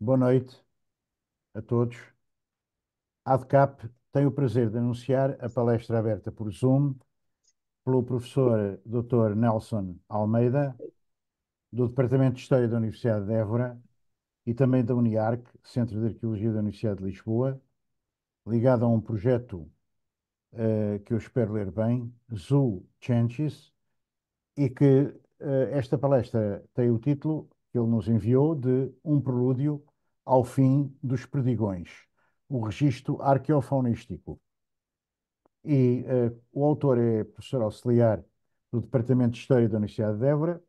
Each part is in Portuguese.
Boa noite a todos. A ADCAP tem o prazer de anunciar a palestra aberta por Zoom pelo professor Dr. Nelson Almeida, do Departamento de História da Universidade de Évora e também da UNIARC, Centro de Arqueologia da Universidade de Lisboa, ligado a um projeto uh, que eu espero ler bem, Zoo Changes, e que uh, esta palestra tem o título que ele nos enviou de Um Prelúdio ao fim dos perdigões, o registro arqueofaunístico. E uh, o autor é professor auxiliar do Departamento de História da Universidade de Évora,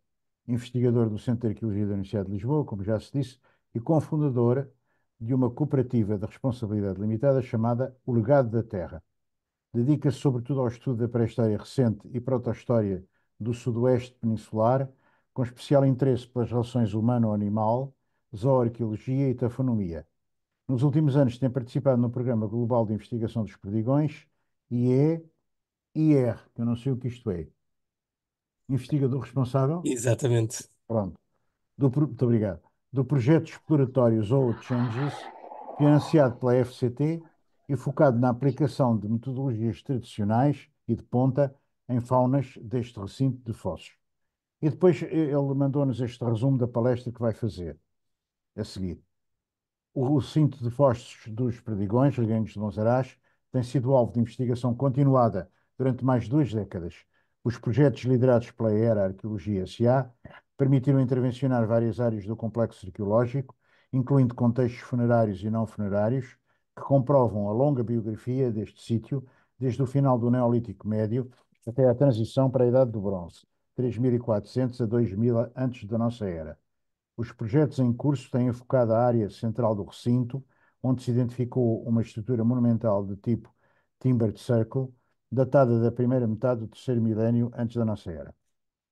investigador do Centro de Arqueologia da Universidade de Lisboa, como já se disse, e cofundadora de uma cooperativa de responsabilidade limitada chamada O Legado da Terra. Dedica-se sobretudo ao estudo da pré-história recente e proto-história do Sudoeste Peninsular, com especial interesse pelas relações humano-animal zooarqueologia e tafonomia. Nos últimos anos tem participado no Programa Global de Investigação dos Perdigões, IE, IR, que eu não sei o que isto é. Investigador responsável? Exatamente. Pronto. Do, muito obrigado. Do projeto exploratório Zoo Changes, financiado pela FCT e focado na aplicação de metodologias tradicionais e de ponta em faunas deste recinto de fósseis. E depois eh, ele mandou-nos este resumo da palestra que vai fazer a seguir. O recinto de fostes dos Perdigões, Reganhos de Monsaraz, tem sido alvo de investigação continuada durante mais de duas décadas. Os projetos liderados pela ERA Arqueologia S.A. permitiram intervencionar várias áreas do complexo arqueológico, incluindo contextos funerários e não funerários, que comprovam a longa biografia deste sítio, desde o final do Neolítico Médio até a transição para a Idade do Bronze, 3400 a 2000 antes da nossa era. Os projetos em curso têm focado a área central do recinto, onde se identificou uma estrutura monumental de tipo Timbered Circle, datada da primeira metade do terceiro milénio antes da nossa era.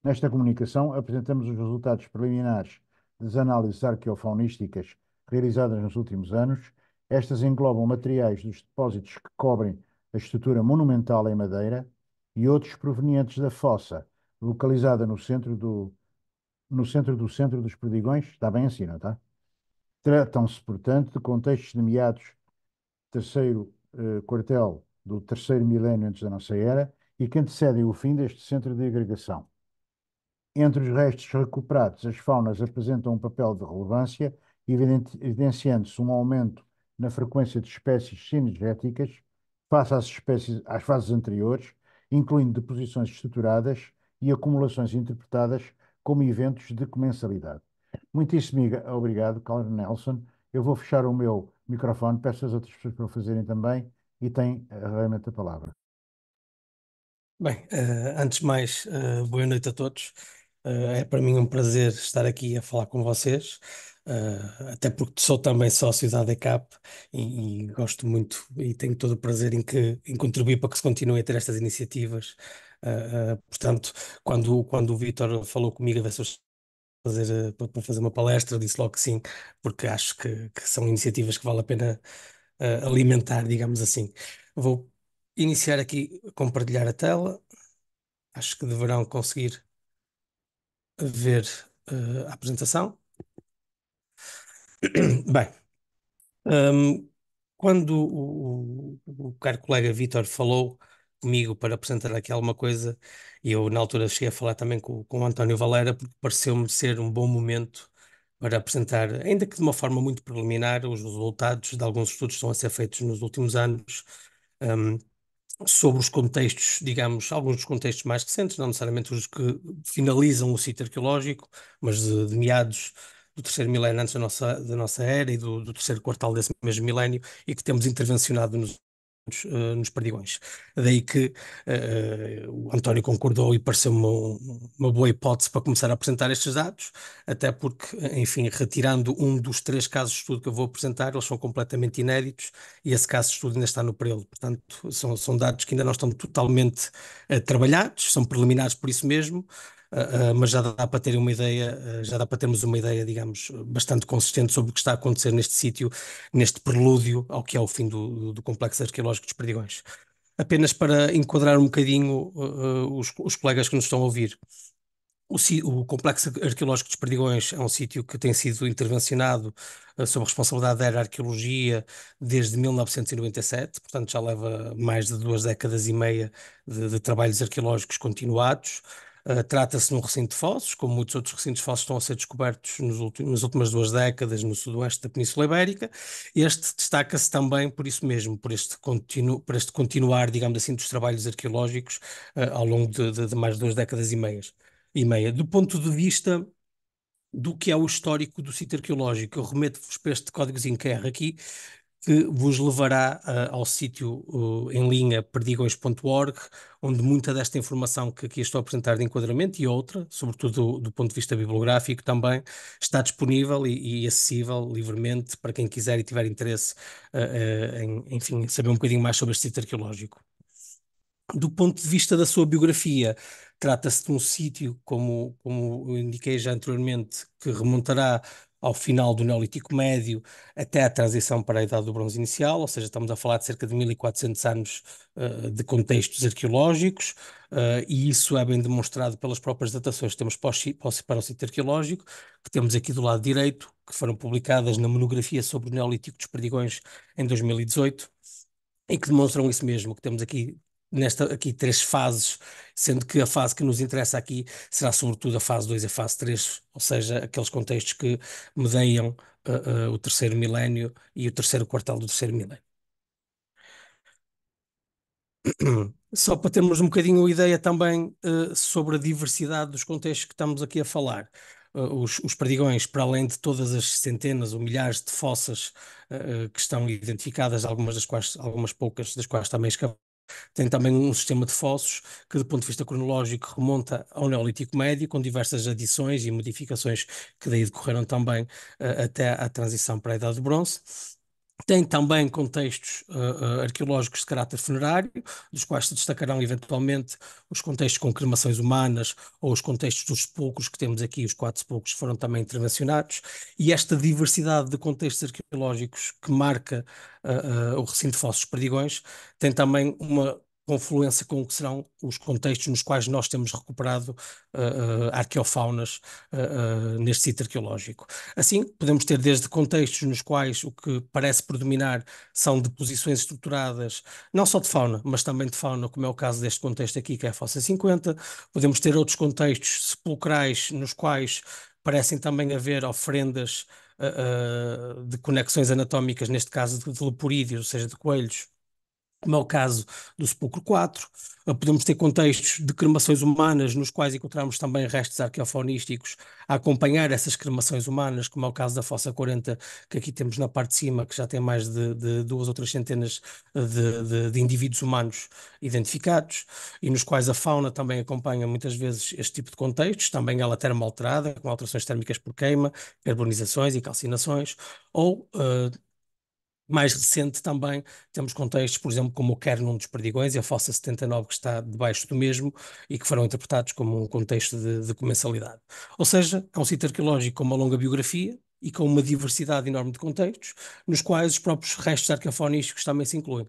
Nesta comunicação, apresentamos os resultados preliminares das análises arqueofaunísticas realizadas nos últimos anos. Estas englobam materiais dos depósitos que cobrem a estrutura monumental em madeira e outros provenientes da fossa, localizada no centro do no centro do centro dos Perdigões, está bem assim, não está? Tratam-se, portanto, de contextos de meados terceiro eh, quartel do terceiro milénio antes da nossa era e que antecedem o fim deste centro de agregação. Entre os restos recuperados, as faunas apresentam um papel de relevância, evidenciando-se um aumento na frequência de espécies sinergéticas face às, espécies, às fases anteriores, incluindo deposições estruturadas e acumulações interpretadas como eventos de comensalidade. Muitíssimo obrigado, Carlos Nelson. Eu vou fechar o meu microfone, peço às outras pessoas para o fazerem também e tem eh, realmente a palavra. Bem, eh, antes de mais, eh, boa noite a todos. é para mim um prazer estar aqui a falar com vocês. Uh, até porque sou também sócio da ADCAP e, e, gosto muito e tenho todo o prazer em, que, em contribuir para que se continue a ter estas iniciativas. Uh, uh, portanto, quando, quando o Vitor falou comigo versus fazer, para fazer uma palestra, disse logo que sim, porque acho que, que são iniciativas que vale a pena alimentar, digamos assim. Vou iniciar aqui, compartilhar a tela. Acho que deverão conseguir ver a apresentação. Bem, um, quando o, o, o, caro colega Vitor falou comigo para apresentar aqui alguma coisa, e eu na altura cheguei a falar também com, com o António Valera, porque pareceu-me ser um bom momento para apresentar, ainda que de uma forma muito preliminar, os resultados de alguns estudos que estão a ser feitos nos últimos anos um, sobre os contextos, digamos, alguns dos contextos mais recentes, não necessariamente os que finalizam o sítio arqueológico, mas de, de meados do terceiro milénio antes da nossa, da nossa era e do, do terceiro quartal desse mesmo milénio e que temos intervencionado nos nos eh, perdigões. Daí que uh, o António concordou e pareceu-me uma, uma, boa hipótese para começar a apresentar estes dados, até porque, enfim, retirando um dos três casos de estudo que eu vou apresentar, eles são completamente inéditos e esse caso de estudo ainda está no período. Portanto, são, são dados que ainda não estão totalmente uh, trabalhados, são preliminares por isso mesmo, ah, ah, mas já dá para ter uma ideia, ah, já dá para termos uma ideia, digamos, bastante consistente sobre o que está a acontecer neste sítio, neste prelúdio ao que é o fim do, do complexo arqueológico dos Perdigões. Apenas para enquadrar um bocadinho uh, os, os, colegas que nos estão a ouvir. O, o Complexo Arqueológico dos Perdigões é um sítio que tem sido intervencionado uh, sob responsabilidade da Era Arqueologia desde 1997, portanto já leva mais de duas décadas e meia de, de trabalhos arqueológicos continuados. Ah, trata-se de um recinto de fósseis, como muitos outros recintos de estão a ser descobertos nas últimas duas décadas no sudoeste da Península Ibérica. Este destaca-se também por isso mesmo, por este, continu, por este continuar, digamos assim, dos trabalhos arqueológicos uh, ao longo de, de, de, mais de duas décadas e, meias, e meia. Do ponto de vista do que é o histórico do sítio arqueológico. Eu remeto-vos para este códigozinho QR é aqui, que vos levará uh, ao sítio uh, em linha perdigões.org, onde muita desta informação que aqui estou a apresentar de enquadramento e outra, sobretudo do, do ponto de vista bibliográfico também, está disponível e, e acessível livremente para quem quiser e tiver interesse uh, em, enfim, saber um bocadinho mais sobre este sítio arqueológico. Do ponto de vista da sua biografia, trata-se de um sítio, como, como indiquei já anteriormente, que remontará ao final do Neolítico Médio até a transição para a Idade do Bronze Inicial, ou seja, estamos a falar de cerca de 1400 anos uh, de contextos arqueológicos, uh, e isso é bem demonstrado pelas próprias datações que temos para para o sítio arqueológico, que temos aqui do lado direito, que foram publicadas na monografia sobre o Neolítico dos Perdigões em 2018 e que demonstram isso mesmo, que temos aqui nesta aqui três fases, sendo que a fase que nos interessa aqui será sobretudo a fase 2 e a fase 3, ou seja, aqueles contextos que medeiam uh, uh, o terceiro milénio e o terceiro quartal do terceiro milénio. Só para termos um bocadinho a ideia também uh, sobre a diversidade dos contextos que estamos aqui a falar. Os, os, perdigões, para além de todas as centenas ou milhares de fossas uh, que estão identificadas, algumas das quais, algumas poucas das quais também escavadas, tem também um sistema de fossos que, do ponto de vista cronológico, remonta ao Neolítico Médio, com diversas adições e modificações que daí decorreram também uh, até à transição para a Idade do Bronze. Tem também contextos uh, arqueológicos de caráter funerário, dos quais se destacarão eventualmente os contextos com cremações humanas ou os contextos dos poucos que temos aqui, os quatro poucos foram também intervencionados, e esta diversidade de contextos arqueológicos que marca uh, uh, o recinto de Fossos Perdigões tem também uma confluência com o que serão os contextos nos quais nós temos recuperado uh, arqueofaunas uh, uh, neste sítio arqueológico. Assim, podemos ter desde contextos nos quais o que parece predominar são deposições estruturadas, não só de fauna, mas também de fauna, como é o caso deste contexto aqui, que é a Fossa 50. Podemos ter outros contextos sepulcrais nos quais parecem também haver ofrendas de conexões anatómicas, neste caso de leporídeos, ou seja, de coelhos, como é o caso do sepulcro 4. Ah, podemos ter contextos de cremações humanas nos quais encontramos também restos arqueofonísticos a acompanhar essas cremações humanas, como é o caso da Fossa 40, que aqui temos na parte de cima, que já tem mais de, de duas ou três centenas ah, de, de, de, indivíduos humanos identificados, e nos quais a fauna também acompanha muitas vezes este tipo de contextos, também ela termo alterada, com alterações térmicas por queima, carbonizações e calcinações, ou uh, mais recente também, temos contextos, por exemplo, como o Kernum dos Perdigões e a Fossa 79, que está debaixo do mesmo e que foram interpretados como um contexto de, de comensalidade. Ou seja, é um sítio arqueológico com uma longa biografia e com uma diversidade enorme de contextos, nos quais os próprios restos arqueofónicos também se incluem.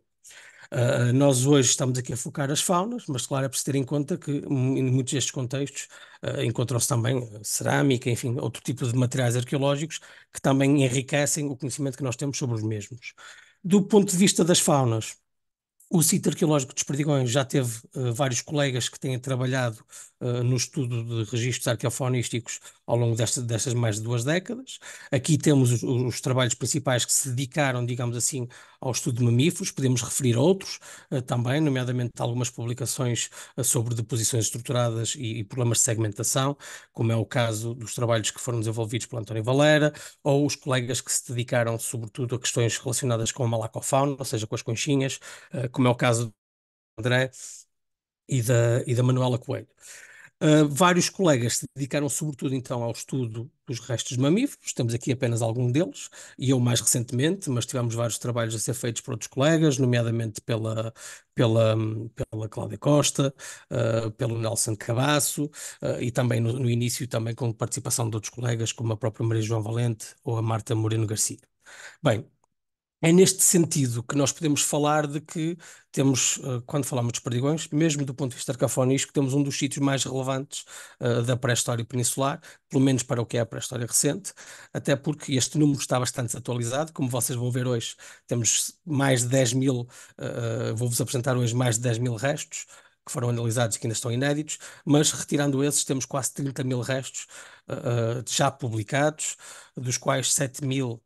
Ah, ah, nós hoje estamos aqui a focar as faunas, mas claro, é preciso ter em conta que em muitos destes contextos uh, encontram-se também cerâmica, enfim, outro tipo de materiais arqueológicos que também enriquecem o conhecimento que nós temos sobre os mesmos. Do ponto de vista das faunas, o sítio arqueológico dos Perdigões já teve uh, vários colegas que têm trabalhado uh, no estudo de registros arqueofonísticos ao longo desta, destas mais de duas décadas. Aqui temos os, os, trabalhos principais que se dedicaram, digamos assim, ao estudo de mamíferos, podemos referir outros eh, também, nomeadamente algumas publicações eh, sobre deposições estruturadas e, problemas de segmentação, como é o caso dos trabalhos que foram desenvolvidos pelo António Valera, ou os colegas que se dedicaram sobretudo a questões relacionadas com a malacofauna, ou seja, com as conchinhas, eh, como é o caso do André e da, e da Manuela Coelho. Ah, vários colegas se dedicaram sobretudo então ao estudo dos restos mamíferos, temos aqui apenas algum deles, e eu mais recentemente, mas tivemos vários trabalhos a ser feitos por outros colegas, nomeadamente pela, pela, pela Cláudia Costa, uh, pelo Nelson Cabasso, uh, e também no, no, início também com participação de outros colegas, como a própria Maria João Valente ou a Marta Moreno Garcia. Bem, é neste sentido que nós podemos falar de que temos, eh, quando falamos dos perdigões, mesmo do ponto de vista arcafonístico, temos um dos sítios mais relevantes uh, da pré-história peninsular, pelo menos para o que é a pré-história recente, até porque este número está bastante desatualizado, como vocês vão ver hoje, temos mais de 10 mil, uh, vou-vos apresentar hoje mais de 10 mil restos, que foram analisados e que ainda estão inéditos, mas retirando esses, temos quase 30 mil restos uh, já publicados, dos quais 7 mil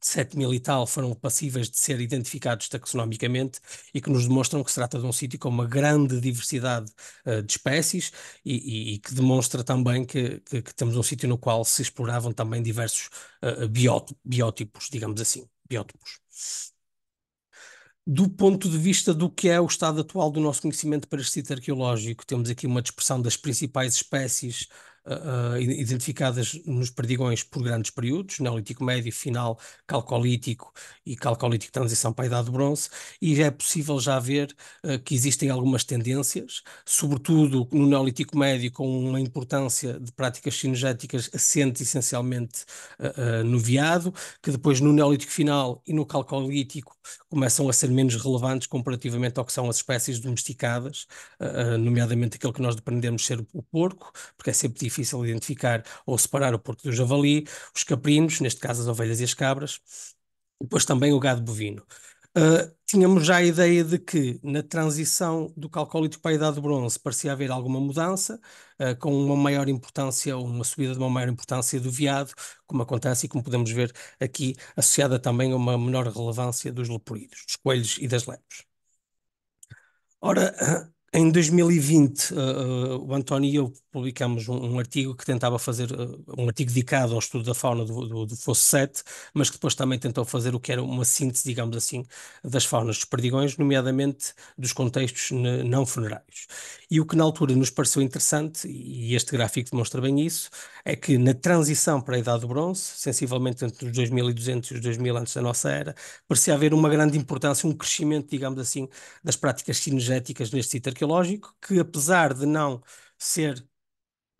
7 mil e tal foram passíveis de ser identificados taxonomicamente e que nos demonstram que se trata de um sítio com uma grande diversidade uh, de espécies e, e, e, que demonstra também que, que, que temos um sítio no qual se exploravam também diversos uh, biótipos, digamos assim, biótipos. Do ponto de vista do que é o estado atual do nosso conhecimento para este sítio arqueológico, temos aqui uma dispersão das principais espécies uh, identificadas nos perdigões por grandes períodos, Neolítico Médio, final Calcolítico e Calcolítico Transição para a Idade do Bronze, e é possível já ver uh, que existem algumas tendências, sobretudo no Neolítico Médio, com uma importância de práticas sinergéticas assente essencialmente uh, no viado que depois no Neolítico Final e no Calcolítico começam a ser menos relevantes comparativamente ao que são as espécies domesticadas, nomeadamente aquele que nós dependemos ser o porco, porque é sempre difícil difícil identificar ou separar o porco do javali, os caprinos, neste caso as ovelhas e as cabras, e depois também o gado bovino. Uh, tínhamos já a ideia de que na transição do calcólito para a idade do bronze parecia haver alguma mudança, uh, com uma maior importância, ou uma subida de uma maior importância do veado, como acontece e como podemos ver aqui, associada também a uma menor relevância dos leporídeos, dos coelhos e das lepes. Ora, em 2020, uh, eh, eh, o António e eu publicamos um, um artigo que tentava fazer, uh, um artigo dedicado ao estudo da fauna do, do, do Fosso 7, mas que depois também tentou fazer o que era uma síntese, digamos assim, das faunas dos perdigões, nomeadamente dos contextos não funerários. E o que na altura nos pareceu interessante, e este gráfico demonstra bem isso, é que na transição para a Idade do Bronze, sensivelmente entre os 2200 e os 2000 antes da nossa era, parecia haver uma grande importância, um crescimento, digamos assim, das práticas cinegéticas neste sítio arqueológico que, apesar de não ser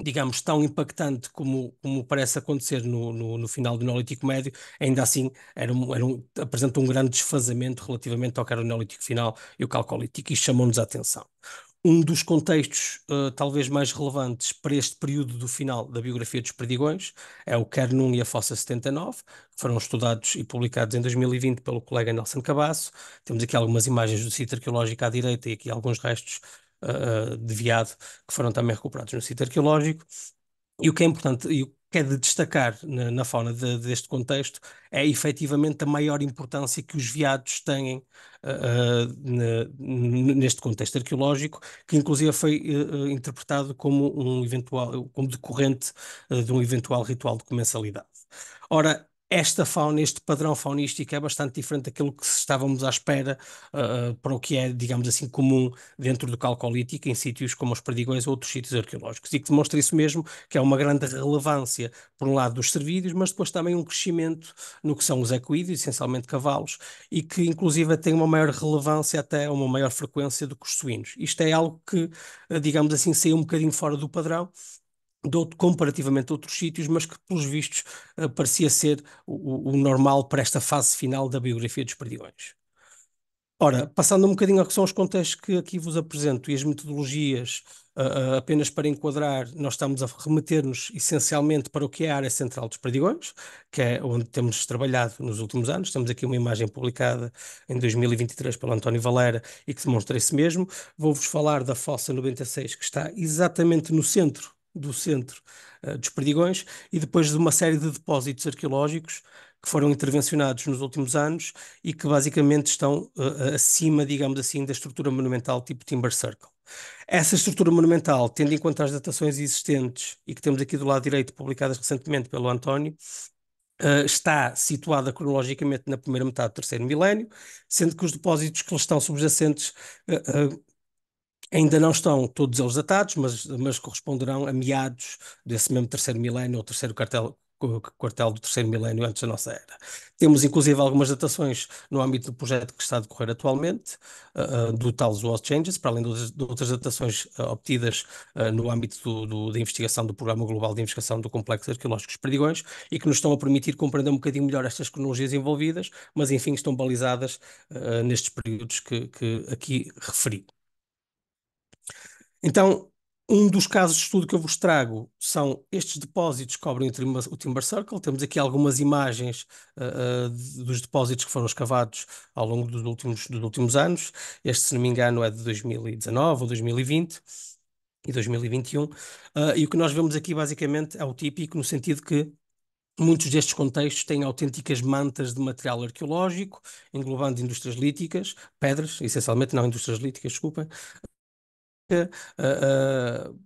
digamos, tão impactante como, como parece acontecer no, no, no, final do Neolítico Médio, ainda assim era um, era um, apresenta um grande desfazamento relativamente ao que era o Neolítico Final e o Calcolítico, e chamou-nos a atenção um dos contextos uh, talvez mais relevantes para este período do final da biografia dos Perdigões é o Carnum e a Fossa 79, que foram estudados e publicados em 2020 pelo colega Nelson Cabasso. Temos aqui algumas imagens do sítio arqueológico à direita e aqui alguns restos uh, de viado que foram também recuperados no sítio arqueológico. E o que é importante, e o que é de destacar na, na fauna de, deste contexto é efetivamente a maior importância que os veados têm uh, uh, neste contexto arqueológico, que inclusive foi uh, interpretado como um eventual, como decorrente de um eventual ritual de comensalidade. Ora, esta fauna, este padrão faunístico é bastante diferente daquilo que estávamos à espera uh, para o que é, digamos assim, comum dentro do calcolítico em sítios como os perdigões ou outros sítios arqueológicos e que demonstra isso mesmo, que é uma grande relevância, por um lado, dos servídeos, mas depois também um crescimento no que são os equídeos, essencialmente cavalos, e que inclusive tem uma maior relevância até uma maior frequência do que os suínos. Isto é algo que, eh, digamos assim, saiu um bocadinho fora do padrão de, comparativamente a outros sítios, mas que, pelos vistos, eh, parecia ser o, o normal para esta fase final da biografia dos Perdigões. Ora, passando um bocadinho ao que são os contextos que aqui vos apresento e as metodologias, uh, uh, apenas para enquadrar, nós estamos a remeter-nos essencialmente para o que é a área central dos Perdigões, que é onde temos trabalhado nos últimos anos. Temos aqui uma imagem publicada em 2023 pelo António Valera e que demonstra isso mesmo. Vou-vos falar da fossa 96, que está exatamente no centro do centro uh, dos Perdigões e depois de uma série de depósitos arqueológicos que foram intervencionados nos últimos anos e que basicamente estão uh, acima, digamos assim, da estrutura monumental tipo Timber Circle. Essa estrutura monumental, tendo em conta as datações existentes e que temos aqui do lado direito publicadas recentemente pelo António, uh, está situada cronologicamente na primeira metade do terceiro milénio, sendo que os depósitos que lhe estão subjacentes uh, Ainda não estão todos eles datados, mas, mas corresponderão a meados desse mesmo terceiro milénio ou terceiro quartel do terceiro milénio antes da nossa era. Temos inclusive algumas datações no âmbito do projeto que está a decorrer atualmente, uh, do tal World Changes, para além de outras, de outras datações uh, obtidas uh, no âmbito do, do, da investigação do Programa Global de Investigação do Complexo Arqueológico dos Perdigões e que nos estão a permitir compreender um bocadinho melhor estas cronologias envolvidas, mas enfim estão balizadas nestes períodos que, que aqui referi. Então, um dos casos de estudo que eu vos trago são estes depósitos que cobrem o Timber, o timber Circle. Temos aqui algumas imagens uh, dos depósitos que foram escavados ao longo dos últimos, dos últimos anos. Este, se não me engano, é de 2019 ou 2020 e 2021. Uh, eh, e o que nós vemos aqui, basicamente, é o típico, no sentido que Muitos destes contextos têm autênticas mantas de material arqueológico, englobando indústrias líticas, pedras, essencialmente não indústrias líticas, desculpem, uh, uh,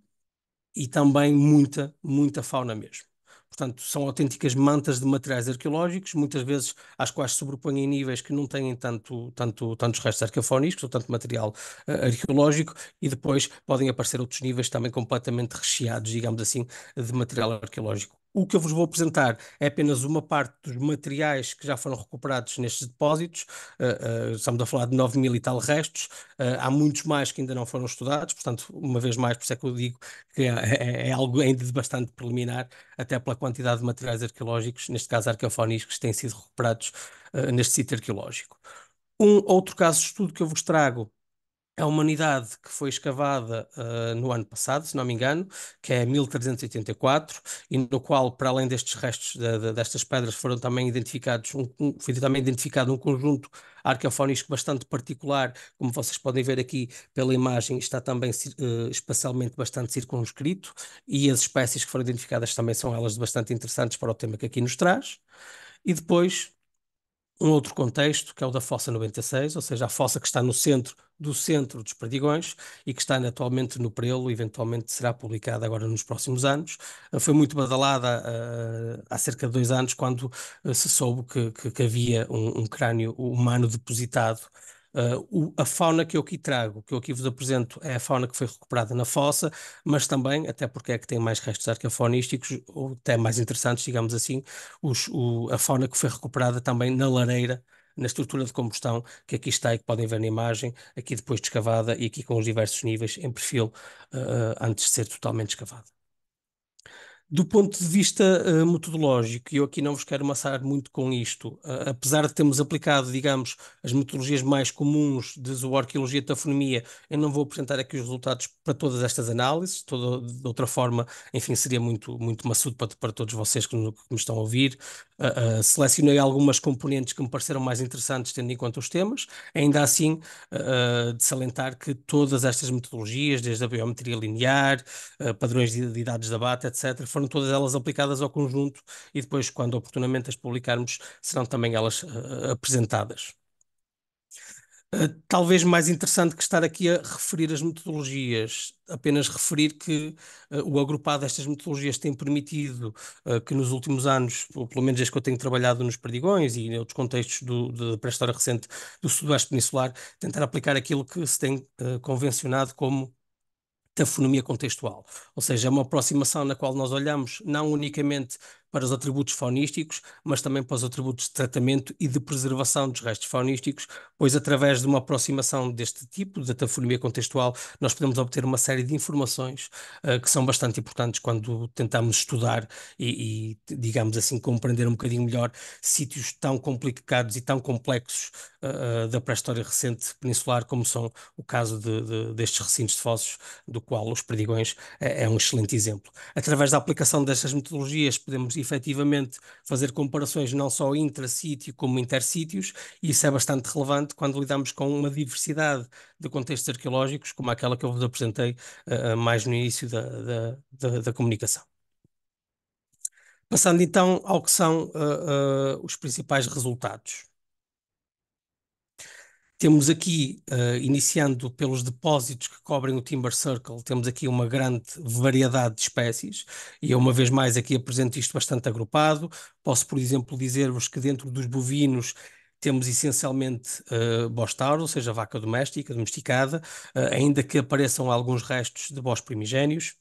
e também muita, muita fauna mesmo. Portanto, são autênticas mantas de materiais arqueológicos, muitas vezes às quais sobrepõem níveis que não têm tanto, tanto, tantos restos arqueofónicos, ou tanto material uh, arqueológico, e depois podem aparecer outros níveis também completamente recheados, digamos assim, de material arqueológico o que eu vos vou apresentar é apenas uma parte dos materiais que já foram recuperados nestes depósitos. Uh, uh, estamos a falar de 9 mil e tal restos. Uh, há muitos mais que ainda não foram estudados, portanto, uma vez mais, por isso é que eu digo que é, é, é algo ainda bastante preliminar, até pela quantidade de materiais arqueológicos, neste caso arqueofónicos, que têm sido recuperados neste sítio arqueológico. Um outro caso de estudo que eu vos trago a humanidade que foi escavada uh, no ano passado, se não me engano, que é 1384, e no qual, para além destes restos de, de, destas pedras, foram também identificados um, um, foi também identificado um conjunto arqueofónico bastante particular, como vocês podem ver aqui pela imagem, está também uh, espacialmente bastante circunscrito, e as espécies que foram identificadas também são elas bastante interessantes para o tema que aqui nos traz. E depois, um outro contexto, que é o da Fossa 96, ou seja, a fossa que está no centro do centro dos Perdigões e que está atualmente no Prelo, eventualmente será publicada agora nos próximos anos. Eh, foi muito badalada uh, há cerca de dois anos, quando uh, se soube que, que, que havia um, um, crânio humano depositado Uh, o, a fauna que eu aqui trago, que eu aqui vos apresento, é a fauna que foi recuperada na fossa, mas também, até porque é que tem mais restos arqueofonísticos, ou até mais interessantes, digamos assim, os, o, a fauna que foi recuperada também na lareira, na estrutura de combustão, que aqui está e que podem ver na imagem, aqui depois descavada e aqui com os diversos níveis em perfil, uh, antes de ser totalmente escavada do ponto de vista uh, metodológico, e eu aqui não vos quero amassar muito com isto, uh, apesar de termos aplicado, digamos, as metodologias mais comuns de zooarqueologia e tafonomia, eu não vou apresentar aqui os resultados para todas estas análises, toda, de outra forma, enfim, seria muito, muito maçudo para, para todos vocês que, que me estão a ouvir. Uh, selecionei algumas componentes que me pareceram mais interessantes, tendo em conta os temas, ainda assim, de salientar que todas estas metodologias, desde a biometria linear, eh, padrões de, de idades da bata, etc., foram todas elas aplicadas ao conjunto e depois, quando oportunamente as publicarmos, serão também elas uh, apresentadas. Uh, talvez mais interessante que estar aqui a referir as metodologias, apenas referir que uh, o agrupar destas metodologias tem permitido uh, que nos últimos anos, pelo menos desde que eu tenho trabalhado nos Perdigões e em outros contextos da pré-história recente do Sudoeste Peninsular, tentar aplicar aquilo que se tem convencionado como tafonomia contextual, ou seja, é uma aproximação na qual nós olhamos não unicamente para os atributos faunísticos, mas também para os atributos de tratamento e de preservação dos restos faunísticos, pois através de uma aproximação deste tipo, de dataformia contextual, nós podemos obter uma série de informações uh, que são bastante importantes quando tentamos estudar e, e, digamos assim, compreender um bocadinho melhor sítios tão complicados e tão complexos uh, da pré-história recente peninsular, como são o caso de, de, destes recintos de fósseis, do qual os Perdigões é, é um excelente exemplo. Através da aplicação destas metodologias podemos efetivamente fazer comparações não só intra-sítio como inter-sítios e isso é bastante relevante quando lidamos com uma diversidade de contextos arqueológicos, como aquela que eu vos apresentei uh, mais no início da, da, da, da comunicação. Passando então ao que são uh, uh, os principais resultados. Temos aqui, uh, iniciando pelos depósitos que cobrem o Timber Circle, temos aqui uma grande variedade de espécies, e eu uma vez mais aqui apresento isto bastante agrupado. Posso, por exemplo, dizer-vos que dentro dos bovinos temos essencialmente uh, eh, bostauro, ou seja, vaca doméstica, domesticada, uh, ainda que apareçam alguns restos de bos primigénios.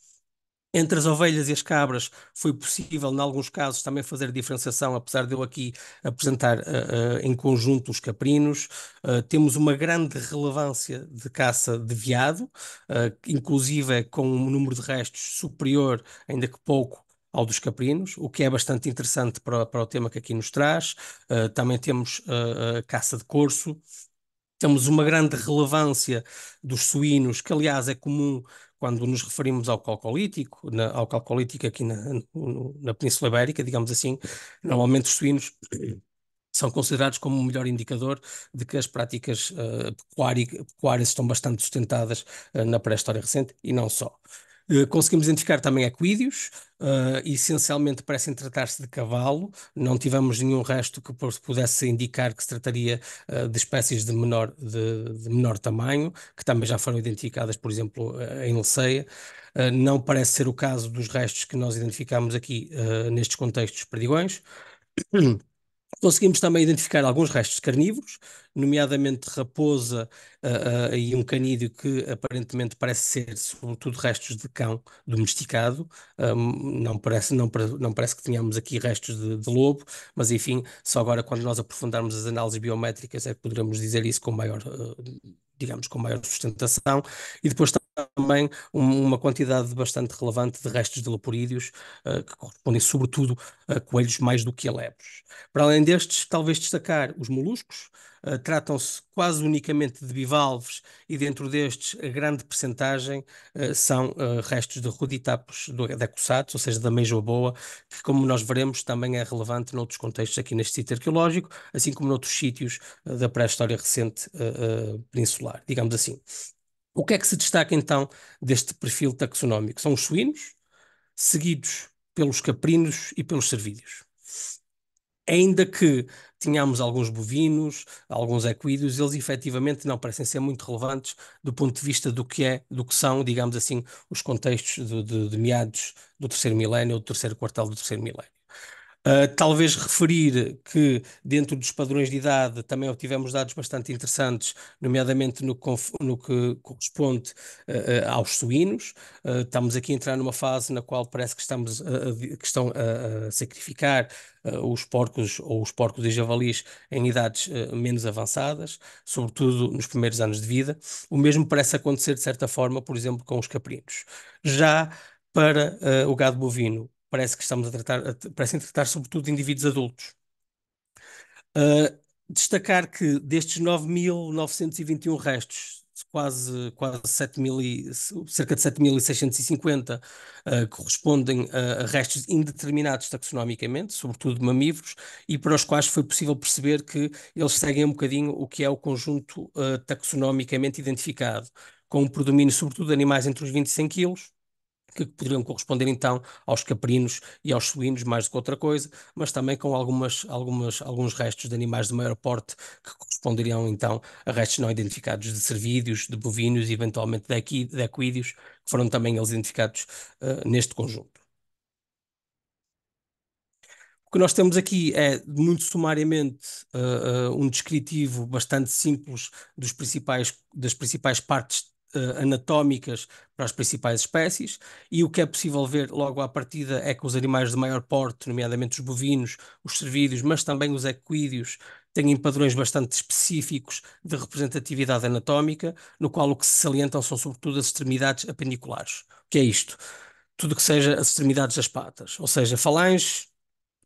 Entre as ovelhas e as cabras foi possível, em alguns casos, também fazer diferenciação, apesar de eu aqui apresentar uh, uh, em conjunto os caprinos. Uh, temos uma grande relevância de caça de veado, inclusive é com um número de restos superior, ainda que pouco, ao dos caprinos, o que é bastante interessante para, para o tema que aqui nos traz. também temos a caça de corso, temos uma grande relevância dos suínos, que aliás é comum quando nos referimos ao calcolítico, na, ao calcolítico aqui na, na Península Ibérica, digamos assim, normalmente os suínos são considerados como o melhor indicador de que as práticas uh, pecuárias, estão bastante sustentadas uh, na pré-história recente e não só. Eh, conseguimos identificar também equídeos, uh, essencialmente parecem tratar-se de cavalo, não tivemos nenhum resto que pudesse indicar que se trataria uh, de espécies de menor, de, de, menor tamanho, que também já foram identificadas, por exemplo, em Leceia. Uh, não parece ser o caso dos restos que nós identificamos aqui nestes contextos perdigões. Conseguimos também identificar alguns restos carnívoros, nomeadamente raposa uh, uh, e um canídeo que aparentemente parece ser, sobretudo, restos de cão domesticado. Um, não, parece, não, não parece que tenhamos aqui restos de, de, lobo, mas enfim, só agora quando nós aprofundarmos as análises biométricas é que poderemos dizer isso com maior. Uh, digamos, com maior sustentação, e depois está também uma quantidade bastante relevante de restos de laporídeos, uh, eh, que correspondem sobretudo a coelhos mais do que a lepros. Para além destes, talvez destacar os moluscos, uh, tratam-se quase unicamente de bivalves e dentro destes, a grande percentagem uh, são restos de de decussados, ou seja, da mesma boa, que como nós veremos também é relevante noutros contextos aqui neste sítio arqueológico, assim como noutros sítios da pré-história recente peninsular, digamos assim. O que é que se destaca então deste perfil taxonómico? São os suínos, seguidos pelos caprinos e pelos cervídeos. Ainda que tenhamos alguns bovinos, alguns equídeos, eles efetivamente não parecem ser muito relevantes do ponto de vista do que é, do que são, digamos assim, os contextos de, de, de meados do terceiro milénio ou do terceiro quartal do terceiro milénio. Ah, talvez referir que, dentro dos padrões de idade, também obtivemos dados bastante interessantes, nomeadamente no, no que corresponde uh, aos suínos. Uh, estamos aqui a entrar numa fase na qual parece que, estamos a, a que estão a, a sacrificar os porcos ou os porcos e javalis em idades uh, menos avançadas, sobretudo nos primeiros anos de vida. O mesmo parece acontecer, de certa forma, por exemplo, com os caprinos. Já para uh, o gado bovino, parece que estamos a tratar, parecem tratar sobretudo indivíduos adultos. Uh, destacar que destes 9.921 restos, quase, quase 7 mil e, cerca de 7.650 uh, ah, correspondem a, a restos indeterminados taxonomicamente, sobretudo de mamíferos, e para os quais foi possível perceber que eles seguem um bocadinho o que é o conjunto uh, taxonomicamente identificado, com um predomínio sobretudo de animais entre os 20 e 100 quilos, que poderiam corresponder então aos caprinos e aos suínos mais do que outra coisa, mas também com algumas, algumas, alguns restos de animais de maior porte que corresponderiam então a restos não identificados de cervídeos, de bovinos e eventualmente de, equi, de equídeos, que foram também eles identificados uh, neste conjunto. O que nós temos aqui é, muito sumariamente, uh, uh, um descritivo bastante simples dos principais, das principais partes uh, anatómicas para as principais espécies, e o que é possível ver logo à partida é que os animais de maior porte, nomeadamente os bovinos, os cervídeos, mas também os equídeos, têm padrões bastante específicos de representatividade anatómica, no qual o que se salientam são sobretudo as extremidades apendiculares. O que é isto? Tudo que seja as extremidades das patas, ou seja, falanges,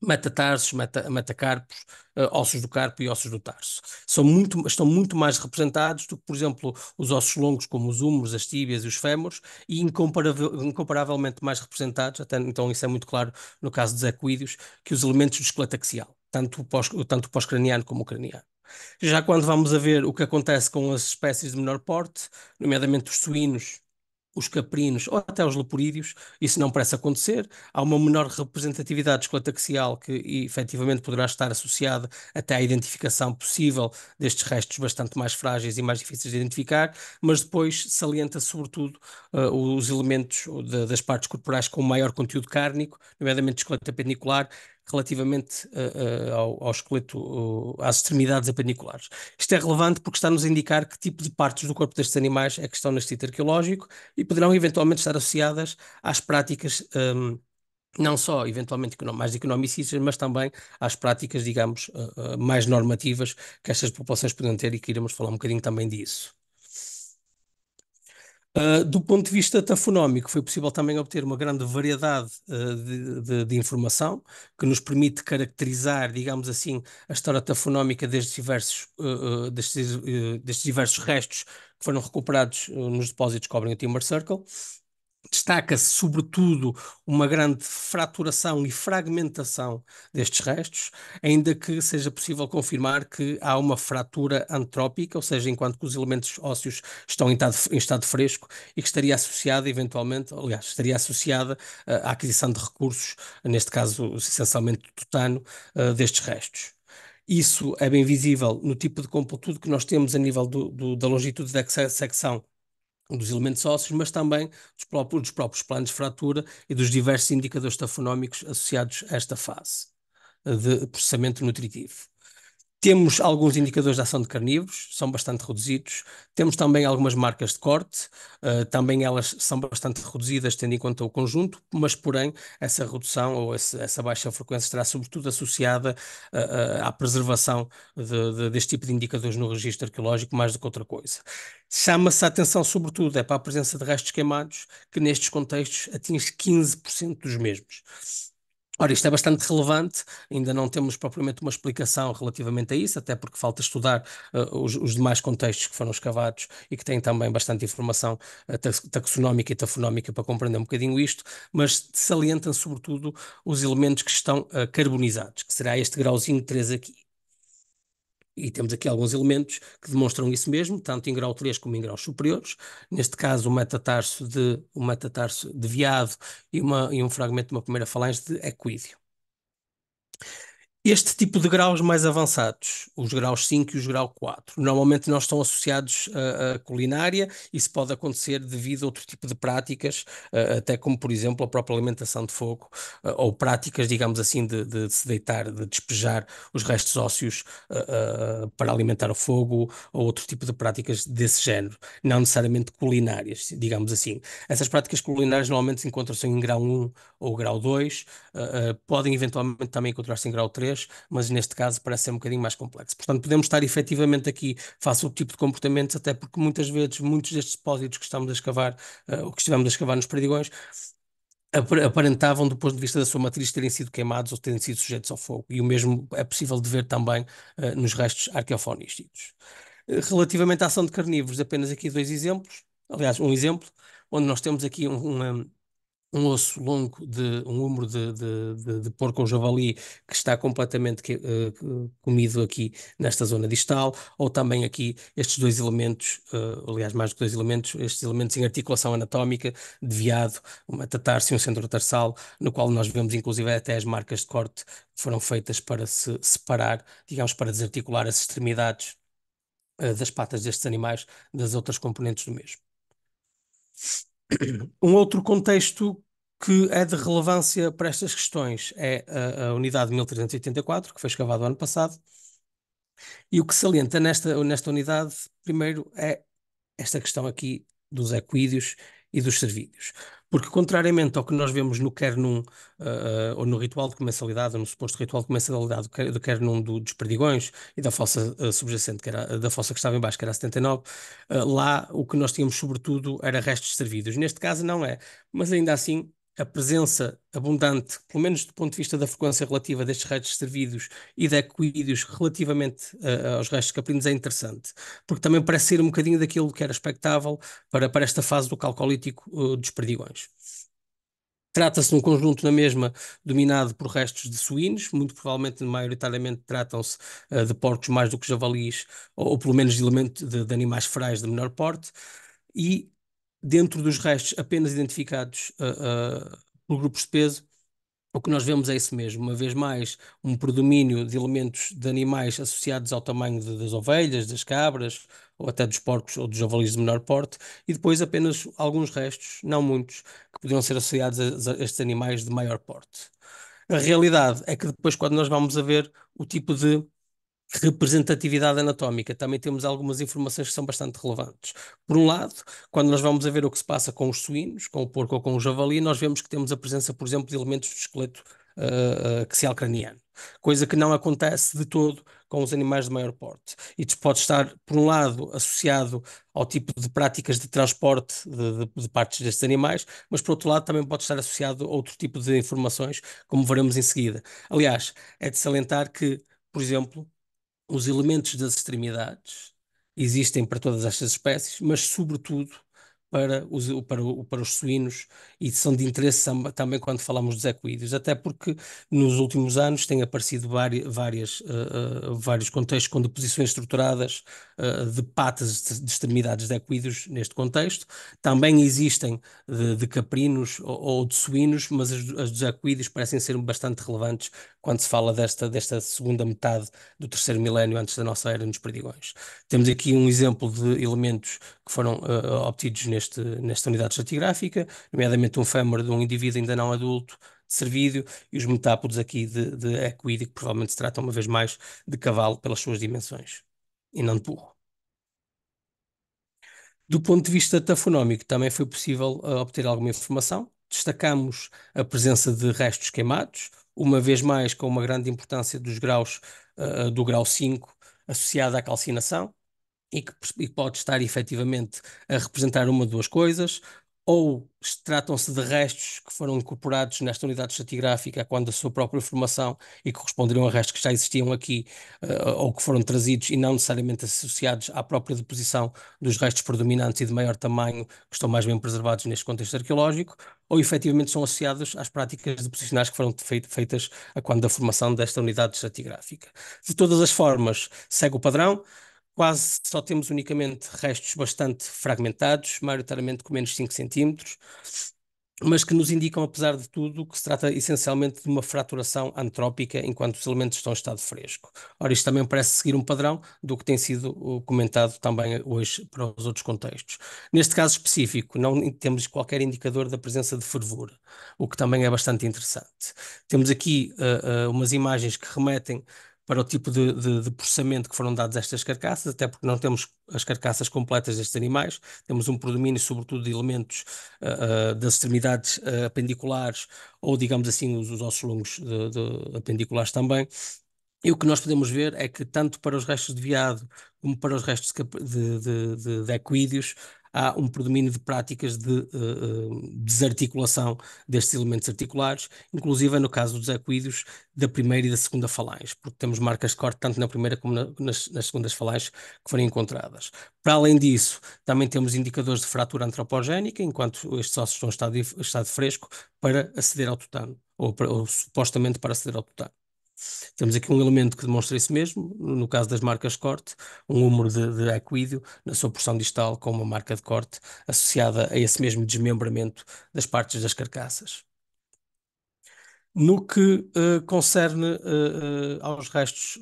metatarsos, meta, metacarpos, uh, eh, ossos do carpo e ossos do tarso. São muito, estão muito mais representados do que, por exemplo, os ossos longos, como os húmeros, as tíbias e os fémores e incomparável, incomparavelmente mais representados, até, então isso é muito claro no caso dos equídeos, que os elementos do esqueleto axial, tanto pós, pós-craniano como o craniano. Já quando vamos a ver o que acontece com as espécies de menor porte, nomeadamente os suínos os caprinos ou até os leporídeos, isso não parece acontecer. Há uma menor representatividade escolataxial que efetivamente poderá estar associada até à identificação possível destes restos bastante mais frágeis e mais difíceis de identificar, mas depois salienta sobretudo uh, os elementos de, das partes corporais com maior conteúdo cárnico, nomeadamente escoleta penicular, relativamente uh, uh, ao, ao, esqueleto, uh, às extremidades apaniculares. Isto é relevante porque está nos a indicar que tipo de partes do corpo destes animais é que estão neste sítio arqueológico e poderão eventualmente estar associadas às práticas. Um, ehm, não só eventualmente mais economicistas, mas também às práticas, digamos, eh, mais normativas que estas populações podem ter e que iremos falar um bocadinho também disso. Uh, do ponto de vista tafonómico, foi possível também obter uma grande variedade uh, de, de, de, informação que nos permite caracterizar, digamos assim, a história tafonómica destes diversos, uh, destes, destes diversos restos que foram recuperados nos depósitos que cobrem o Timber Circle. Destaca-se, sobretudo, uma grande fraturação e fragmentação destes restos, ainda que seja possível confirmar que há uma fratura antrópica, ou seja, enquanto que os elementos ósseos estão em estado, em estado fresco e que estaria associada, eventualmente, aliás, estaria associada eh, à aquisição de recursos, neste caso, essencialmente, tutano, eh, destes restos. Isso é bem visível no tipo de completude que nós temos a nível do, do, da longitude da secção dos elementos ósseos, mas também dos próprios, dos próprios, planos de fratura e dos diversos indicadores tafonómicos associados a esta fase de processamento nutritivo. Temos alguns indicadores de ação de carnívoros, são bastante reduzidos. Temos também algumas marcas de corte, uh, também elas são bastante reduzidas, tendo em conta o conjunto, mas, porém, essa redução ou esse, essa baixa frequência estará sobretudo associada uh, uh, à preservação de, de, deste tipo de indicadores no registro arqueológico, mais do que outra coisa. Chama-se a atenção, sobretudo, é para a presença de restos queimados, que nestes contextos atinge 15% dos mesmos. Ora, isto é bastante relevante, ainda não temos propriamente uma explicação relativamente a isso, até porque falta estudar uh, os, os, demais contextos que foram escavados e que têm também bastante informação uh, taxonómica e tafonómica para compreender um bocadinho isto, mas salientam sobretudo os elementos que estão uh, carbonizados, que será este grauzinho 3 aqui. E temos aqui alguns elementos que demonstram isso mesmo, tanto em grau 3 como em graus superiores. Neste caso, o metatarso de, o metatarso de viado e, uma, e um fragmento de uma primeira falange de equídeo. Este tipo de graus mais avançados, os graus 5 e os grau 4, normalmente não estão associados à, à culinária, isso pode acontecer devido a outro tipo de práticas, até como, por exemplo, a própria alimentação de fogo, ou práticas, digamos assim, de, de se deitar, de despejar os restos ósseos uh, uh, para alimentar o fogo, ou outro tipo de práticas desse género, não necessariamente culinárias, digamos assim. Essas práticas culinárias normalmente encontram-se em grau 1 ou grau 2, uh, podem eventualmente também encontrar-se em grau 3, vez, mas neste caso parece ser um bocadinho mais complexo. Portanto, podemos estar efetivamente aqui face ao tipo de comportamentos, até porque muitas vezes muitos destes depósitos que estamos a escavar, uh, ou que estivemos a escavar nos perdigões, aparentavam, do ponto de vista da sua matriz, terem sido queimados ou terem sido sujeitos ao fogo. E o mesmo é possível de ver também uh, nos restos arqueofonísticos. Eh, relativamente à ação de carnívoros, apenas aqui dois exemplos. Aliás, um exemplo, onde nós temos aqui um, um osso longo de um ombro de, de, de, de porco ou javali que está completamente que, uh, comido aqui nesta zona distal, ou também aqui estes dois elementos, uh, aliás, mais do que dois elementos, estes elementos em articulação anatómica, deviado, uma tatarse e um centro tarsal, no qual nós vemos inclusive até as marcas de corte que foram feitas para se separar, digamos, para desarticular as extremidades uh, das patas destes animais das outras componentes do mesmo. Um outro contexto que é de relevância para estas questões é a, a unidade 1384, que foi escavada ano passado, e o que salienta nesta, nesta unidade, primeiro, é esta questão aqui dos equídeos e dos servídeos. Porque, contrariamente ao que nós vemos no quer num, uh, ou no ritual de comensalidade, ou no suposto ritual de comensalidade do quer, num do, dos perdigões e da fossa uh, subjacente, que era, da fossa que estava em baixo, que era a 79, uh, lá o que nós tínhamos sobretudo era restos servidos. Neste caso não é, mas ainda assim a presença abundante, pelo menos do ponto de vista da frequência relativa destes restos servidos e de equídeos relativamente uh, aos restos caprinos é interessante, porque também parece ser um bocadinho daquilo que era expectável para, para esta fase do calcolítico uh, eh, dos perdigões. Trata-se de um conjunto na mesma dominado por restos de suínos, muito provavelmente maioritariamente tratam-se uh, de porcos mais do que javalis, ou, ou pelo menos de, elemento de, de animais ferais de menor porte, e dentro dos restos apenas identificados uh, uh, por grupos de peso, o que nós vemos é isso mesmo, uma vez mais, um predomínio de elementos de animais associados ao tamanho de, das ovelhas, das cabras, ou até dos porcos ou dos javalis de menor porte, e depois apenas alguns restos, não muitos, que poderiam ser associados a, a estes animais de maior porte. A realidade é que depois, quando nós vamos a ver o tipo de representatividade anatómica, também temos algumas informações que são bastante relevantes. Por um lado, quando nós vamos a ver o que se passa com os suínos, com o porco ou com o javali, nós vemos que temos a presença, por exemplo, de elementos do esqueleto uh, axial craniano, coisa que não acontece de todo com os animais de maior porte. E isto pode estar, por um lado, associado ao tipo de práticas de transporte de, de, de, partes destes animais, mas por outro lado também pode estar associado a outro tipo de informações, como veremos em seguida. Aliás, é de salientar que, por exemplo, os elementos das extremidades existem para todas estas espécies, mas, sobretudo, para os, para, para os suínos e são de interesse também quando falamos dos equídeos, até porque nos últimos anos têm aparecido várias, uh, vários contextos com deposições estruturadas uh, de patas de, de, extremidades de equídeos neste contexto. Também existem de, de caprinos ou, ou, de suínos, mas as, as dos equídeos parecem ser bastante relevantes quando se fala desta, desta segunda metade do terceiro milénio antes da nossa era nos perdigões. Temos aqui um exemplo de elementos que foram uh, obtidos neste neste, nesta unidade estratigráfica, nomeadamente um fêmur de um indivíduo ainda não adulto de cervídeo e os metápodos aqui de, de equídeo, que provavelmente se trata uma vez mais de cavalo pelas suas dimensões e não de burro. Do ponto de vista tafonómico, também foi possível uh, obter alguma informação. Destacamos a presença de restos queimados, uma vez mais com uma grande importância dos graus, uh, do grau 5 associada à calcinação, e que, e pode estar efetivamente a representar uma de duas coisas, ou tratam-se de restos que foram incorporados nesta unidade estratigráfica quando a sua própria formação e que corresponderiam a restos que já existiam aqui uh, ou que foram trazidos e não necessariamente associados à própria deposição dos restos predominantes e de maior tamanho que estão mais bem preservados neste contexto arqueológico, ou efetivamente são associados às práticas deposicionais que foram feitas a quando da formação desta unidade estratigráfica. De todas as formas, segue o padrão, Quase só temos unicamente restos bastante fragmentados, maioritariamente com menos de 5 centímetros, mas que nos indicam, apesar de tudo, que se trata essencialmente de uma fraturação antrópica enquanto os elementos estão em estado fresco. Ora, isto também parece seguir um padrão do que tem sido comentado também hoje para os outros contextos. Neste caso específico, não temos qualquer indicador da presença de fervura, o que também é bastante interessante. Temos aqui uh, uh, umas imagens que remetem para o tipo de, de, de, processamento que foram dados estas carcaças, até porque não temos as carcaças completas destes animais, temos um predomínio sobretudo de elementos uh, das extremidades uh, apendiculares ou, digamos assim, os, os ossos longos de, de apendiculares também, e o que nós podemos ver é que, tanto para os restos de veado como para os restos de, de, de, de equídeos, há um predomínio de práticas de uh, desarticulação destes elementos articulares, inclusive é no caso dos equídeos da primeira e da segunda falange, porque temos marcas de corte tanto na primeira como na, nas, nas segundas falanges que foram encontradas. Para além disso, também temos indicadores de fratura antropogénica, enquanto estes ossos estão em estado, estado fresco, para aceder ao tutano, ou, para, ou supostamente para aceder ao tutano. Temos aqui um elemento que demonstra isso mesmo, no caso das marcas corte, um húmero de, de equídeo na sua porção distal com uma marca de corte associada a esse mesmo desmembramento das partes das carcaças. No que uh, concerne uh, uh, aos restos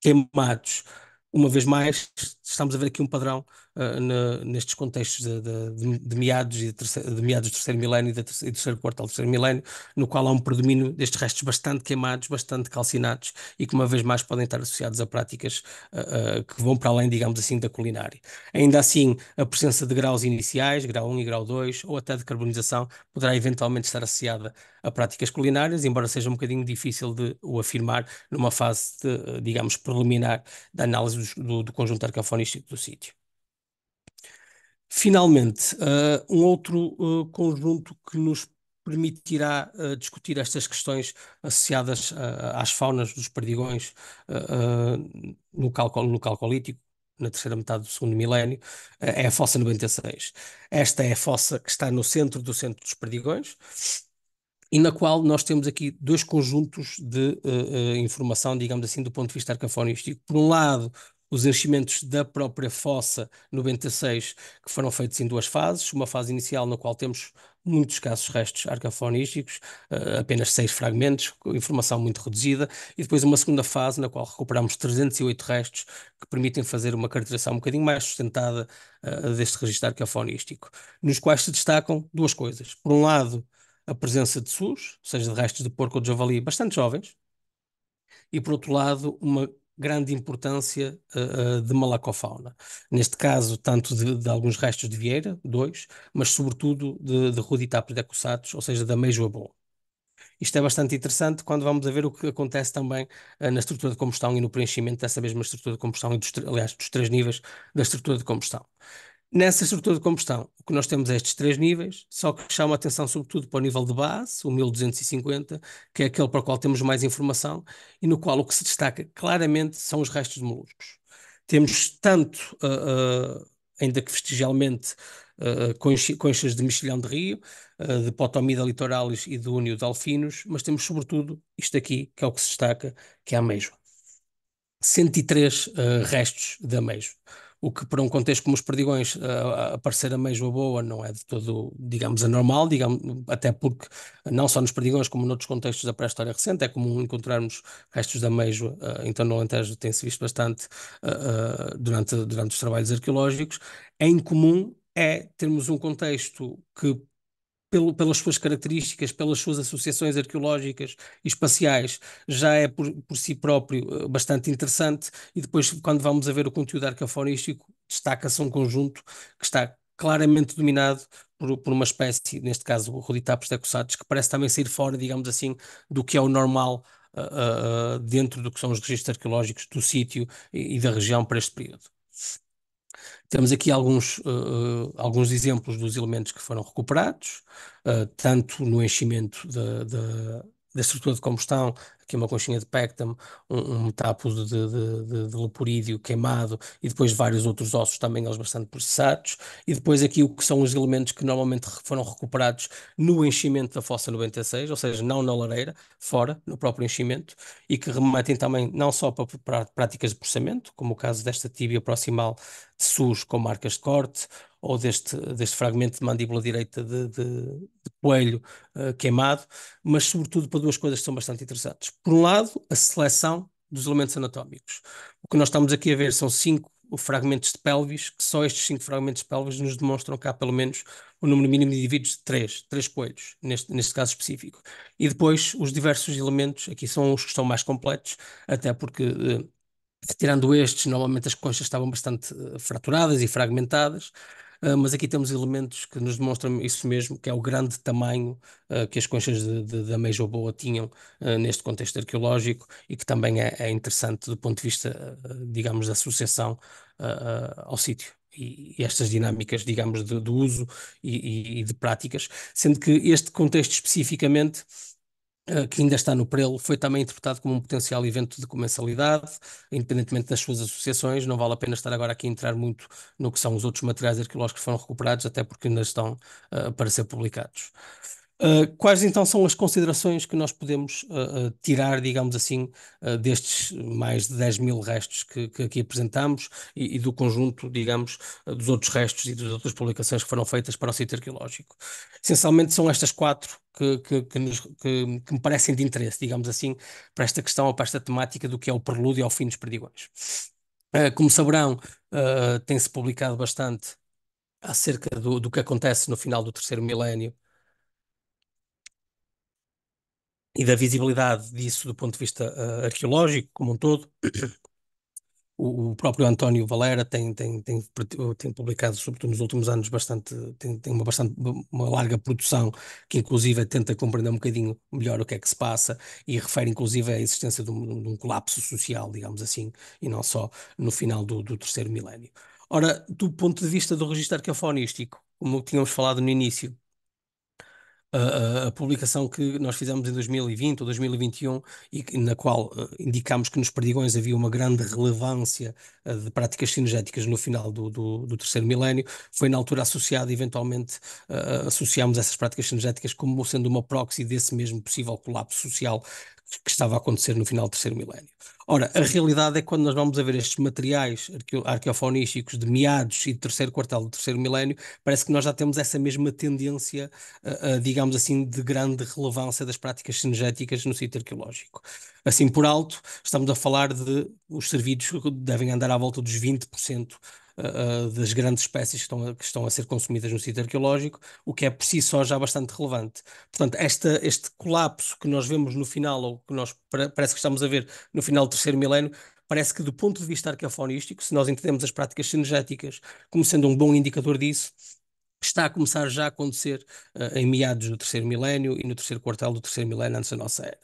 queimados, uma vez mais, estamos a ver aqui um padrão ah, na, nestes contextos de, de, de meados e de, meados do terceiro milénio e, e do terceiro quarto ao terceiro milénio, no qual há um predomínio destes restos bastante queimados, bastante calcinados e que uma vez mais podem estar associados a práticas uh, uh, que vão para além, digamos assim, da culinária. Ainda assim, a presença de graus iniciais, grau 1 e grau 2, ou até de carbonização, poderá eventualmente estar associada a práticas culinárias, embora seja um bocadinho difícil de o afirmar numa fase, de, digamos, preliminar da análise do, do, do conjunto arcafonístico do sítio. Finalmente, uh, um outro uh, conjunto que nos permitirá uh, discutir estas questões associadas às faunas dos perdigões no, cálculo, no calcolítico, na terceira metade do segundo milénio, é a fossa 96. Esta é a fossa que está no centro do centro dos perdigões e na qual nós temos aqui dois conjuntos de informação, digamos assim, do ponto de vista arcafonístico. Por um lado, os enchimentos da própria fossa 96, que foram feitos em duas fases. Uma fase inicial, na qual temos muitos escassos restos arcafonísticos, eh, apenas seis fragmentos, informação muito reduzida, e depois uma segunda fase na qual recuperamos 308 restos que permitem fazer uma caracterização um bocadinho mais sustentada eh, deste registro arcafonístico, nos quais se destacam duas coisas. Por um lado, a presença de SUS, ou seja, de restos de porco ou de javali bastante jovens, e por outro lado, uma grande importância uh, de malacofauna. Neste caso, tanto de, de, alguns restos de vieira, dois, mas sobretudo de, de Ruditapes ou seja, da meijoa Isto é bastante interessante quando vamos a ver o que acontece também uh, na estrutura de combustão e no preenchimento dessa mesma estrutura de combustão, e dos, aliás, dos três níveis da estrutura de combustão. Nessa estrutura de combustão, o que nós temos é estes três níveis, só que chama a atenção sobretudo para o nível de base, o 1250, que é aquele para o qual temos mais informação e no qual o que se destaca claramente são os restos de moluscos. Temos tanto, uh, uh, ainda que vestigialmente, uh, conchas de mexilhão de rio, de potomida litoralis e do únio de alfinos, mas temos sobretudo isto aqui, que é o que se destaca, que é a mesma. 103 restos de ameijoa o que para um contexto como os perdigões uh, aparecer a mesma boa não é de todo, digamos, anormal, digamos, até porque não só nos perdigões como noutros contextos da pré-história recente é comum encontrarmos restos da meijo, uh, então no Alentejo tem-se visto bastante uh, durante, durante os trabalhos arqueológicos, é incomum é termos um contexto que pelo, pelas suas características, pelas suas associações arqueológicas e espaciais, já é por, por si próprio eh, bastante interessante, e depois, quando vamos a ver o conteúdo arcafonístico, destaca-se um conjunto que está claramente dominado por, por, uma espécie, neste caso o Roditapos decussatus, que parece também sair fora, digamos assim, do que é o normal uh, uh, dentro do que são os registros arqueológicos do sítio e, e da região para este período. Temos aqui alguns, uh, alguns exemplos dos elementos que foram recuperados, uh, tanto no enchimento da, da estrutura de combustão, aqui uma conchinha de pectam, um, um tapo de, de, de, de queimado e depois vários outros ossos também, eles bastante processados. E depois aqui o que são os elementos que normalmente foram recuperados no enchimento da fossa 96, ou seja, não na lareira, fora, no próprio enchimento, e que remetem também não só para, para práticas de processamento, como o caso desta tíbia proximal de SUS com marcas de corte, ou deste, deste fragmento de mandíbula direita de, de, de coelho uh, queimado, mas sobretudo para duas coisas que são bastante interessantes. Por um lado, a seleção dos elementos anatómicos. O que nós estamos aqui a ver são cinco fragmentos de pelvis, que só estes cinco fragmentos de pelvis nos demonstram que há pelo menos um número mínimo de indivíduos de três, três coelhos, neste, neste caso específico. E depois os diversos elementos, aqui são os que estão mais completos, até porque, eh, tirando estes, normalmente as conchas estavam bastante eh, fraturadas e fragmentadas, ah, mas aqui temos elementos que nos demonstram isso mesmo, que é o grande tamanho uh, que as conchas da Meijo Boa tinham ah, neste contexto arqueológico e que também é, é interessante do ponto de vista, digamos, da associação ao sítio e estas dinâmicas, digamos, de, de uso e, e, de práticas, sendo que este contexto especificamente eh, que ainda está no prelo, foi também interpretado como um potencial evento de comensalidade, independentemente das suas associações, não vale a pena estar agora aqui a entrar muito no que são os outros materiais arqueológicos que foram recuperados, até porque ainda estão uh, para ser publicados. Ah, quais então são as considerações que nós podemos uh, uh, tirar, digamos assim, destes mais de 10 mil restos que, que aqui apresentamos e, e, do conjunto, digamos, dos outros restos e das outras publicações que foram feitas para o sítio arqueológico? Essencialmente são estas quatro que, que, que, nos, que, que me parecem de interesse, digamos assim, para esta questão ou para esta temática do que é o prelúdio ao fim dos perdigões. como saberão, tem-se publicado bastante acerca do, do que acontece no final do terceiro milénio e da visibilidade disso do ponto de vista uh, arqueológico como um todo. O, próprio António Valera tem, tem, tem, tem, publicado, sobretudo nos últimos anos, bastante, tem, tem uma bastante uma larga produção que, inclusive, tenta compreender um bocadinho melhor o que é que se passa e refere, inclusive, à existência de um, de um colapso social, digamos assim, e não só no final do, do terceiro milénio. Ora, do ponto de vista do registro arqueofonístico, como tínhamos falado no início, a, publicação que nós fizemos em 2020 ou 2021 e na qual eh, indicámos que nos perdigões havia uma grande relevância eh, de práticas sinergéticas no final do, do, do, terceiro milénio, foi na altura associado, eventualmente uh, associámos essas práticas sinergéticas como sendo uma proxy desse mesmo possível colapso social que estava a acontecer no final do terceiro milénio. Ora, a realidade é que quando nós vamos a ver estes materiais arqueofonísticos de meados e de terceiro quartel do terceiro milénio, parece que nós já temos essa mesma tendência, digamos assim, de grande relevância das práticas sinergéticas no sítio arqueológico. Assim por alto, estamos a falar de os servidos devem andar à volta dos 20% uh, das grandes espécies que estão, a, que estão a ser consumidas no sítio arqueológico, o que é por si só já bastante relevante. Portanto, esta, este colapso que nós vemos no final, ou que nós parece que estamos a ver no final do terceiro milénio, parece que do ponto de vista arqueofonístico, se nós entendemos as práticas sinergéticas como sendo um bom indicador disso, está a começar já a acontecer uh, em meados do terceiro milénio e no terceiro quartel do terceiro milénio antes da nossa era.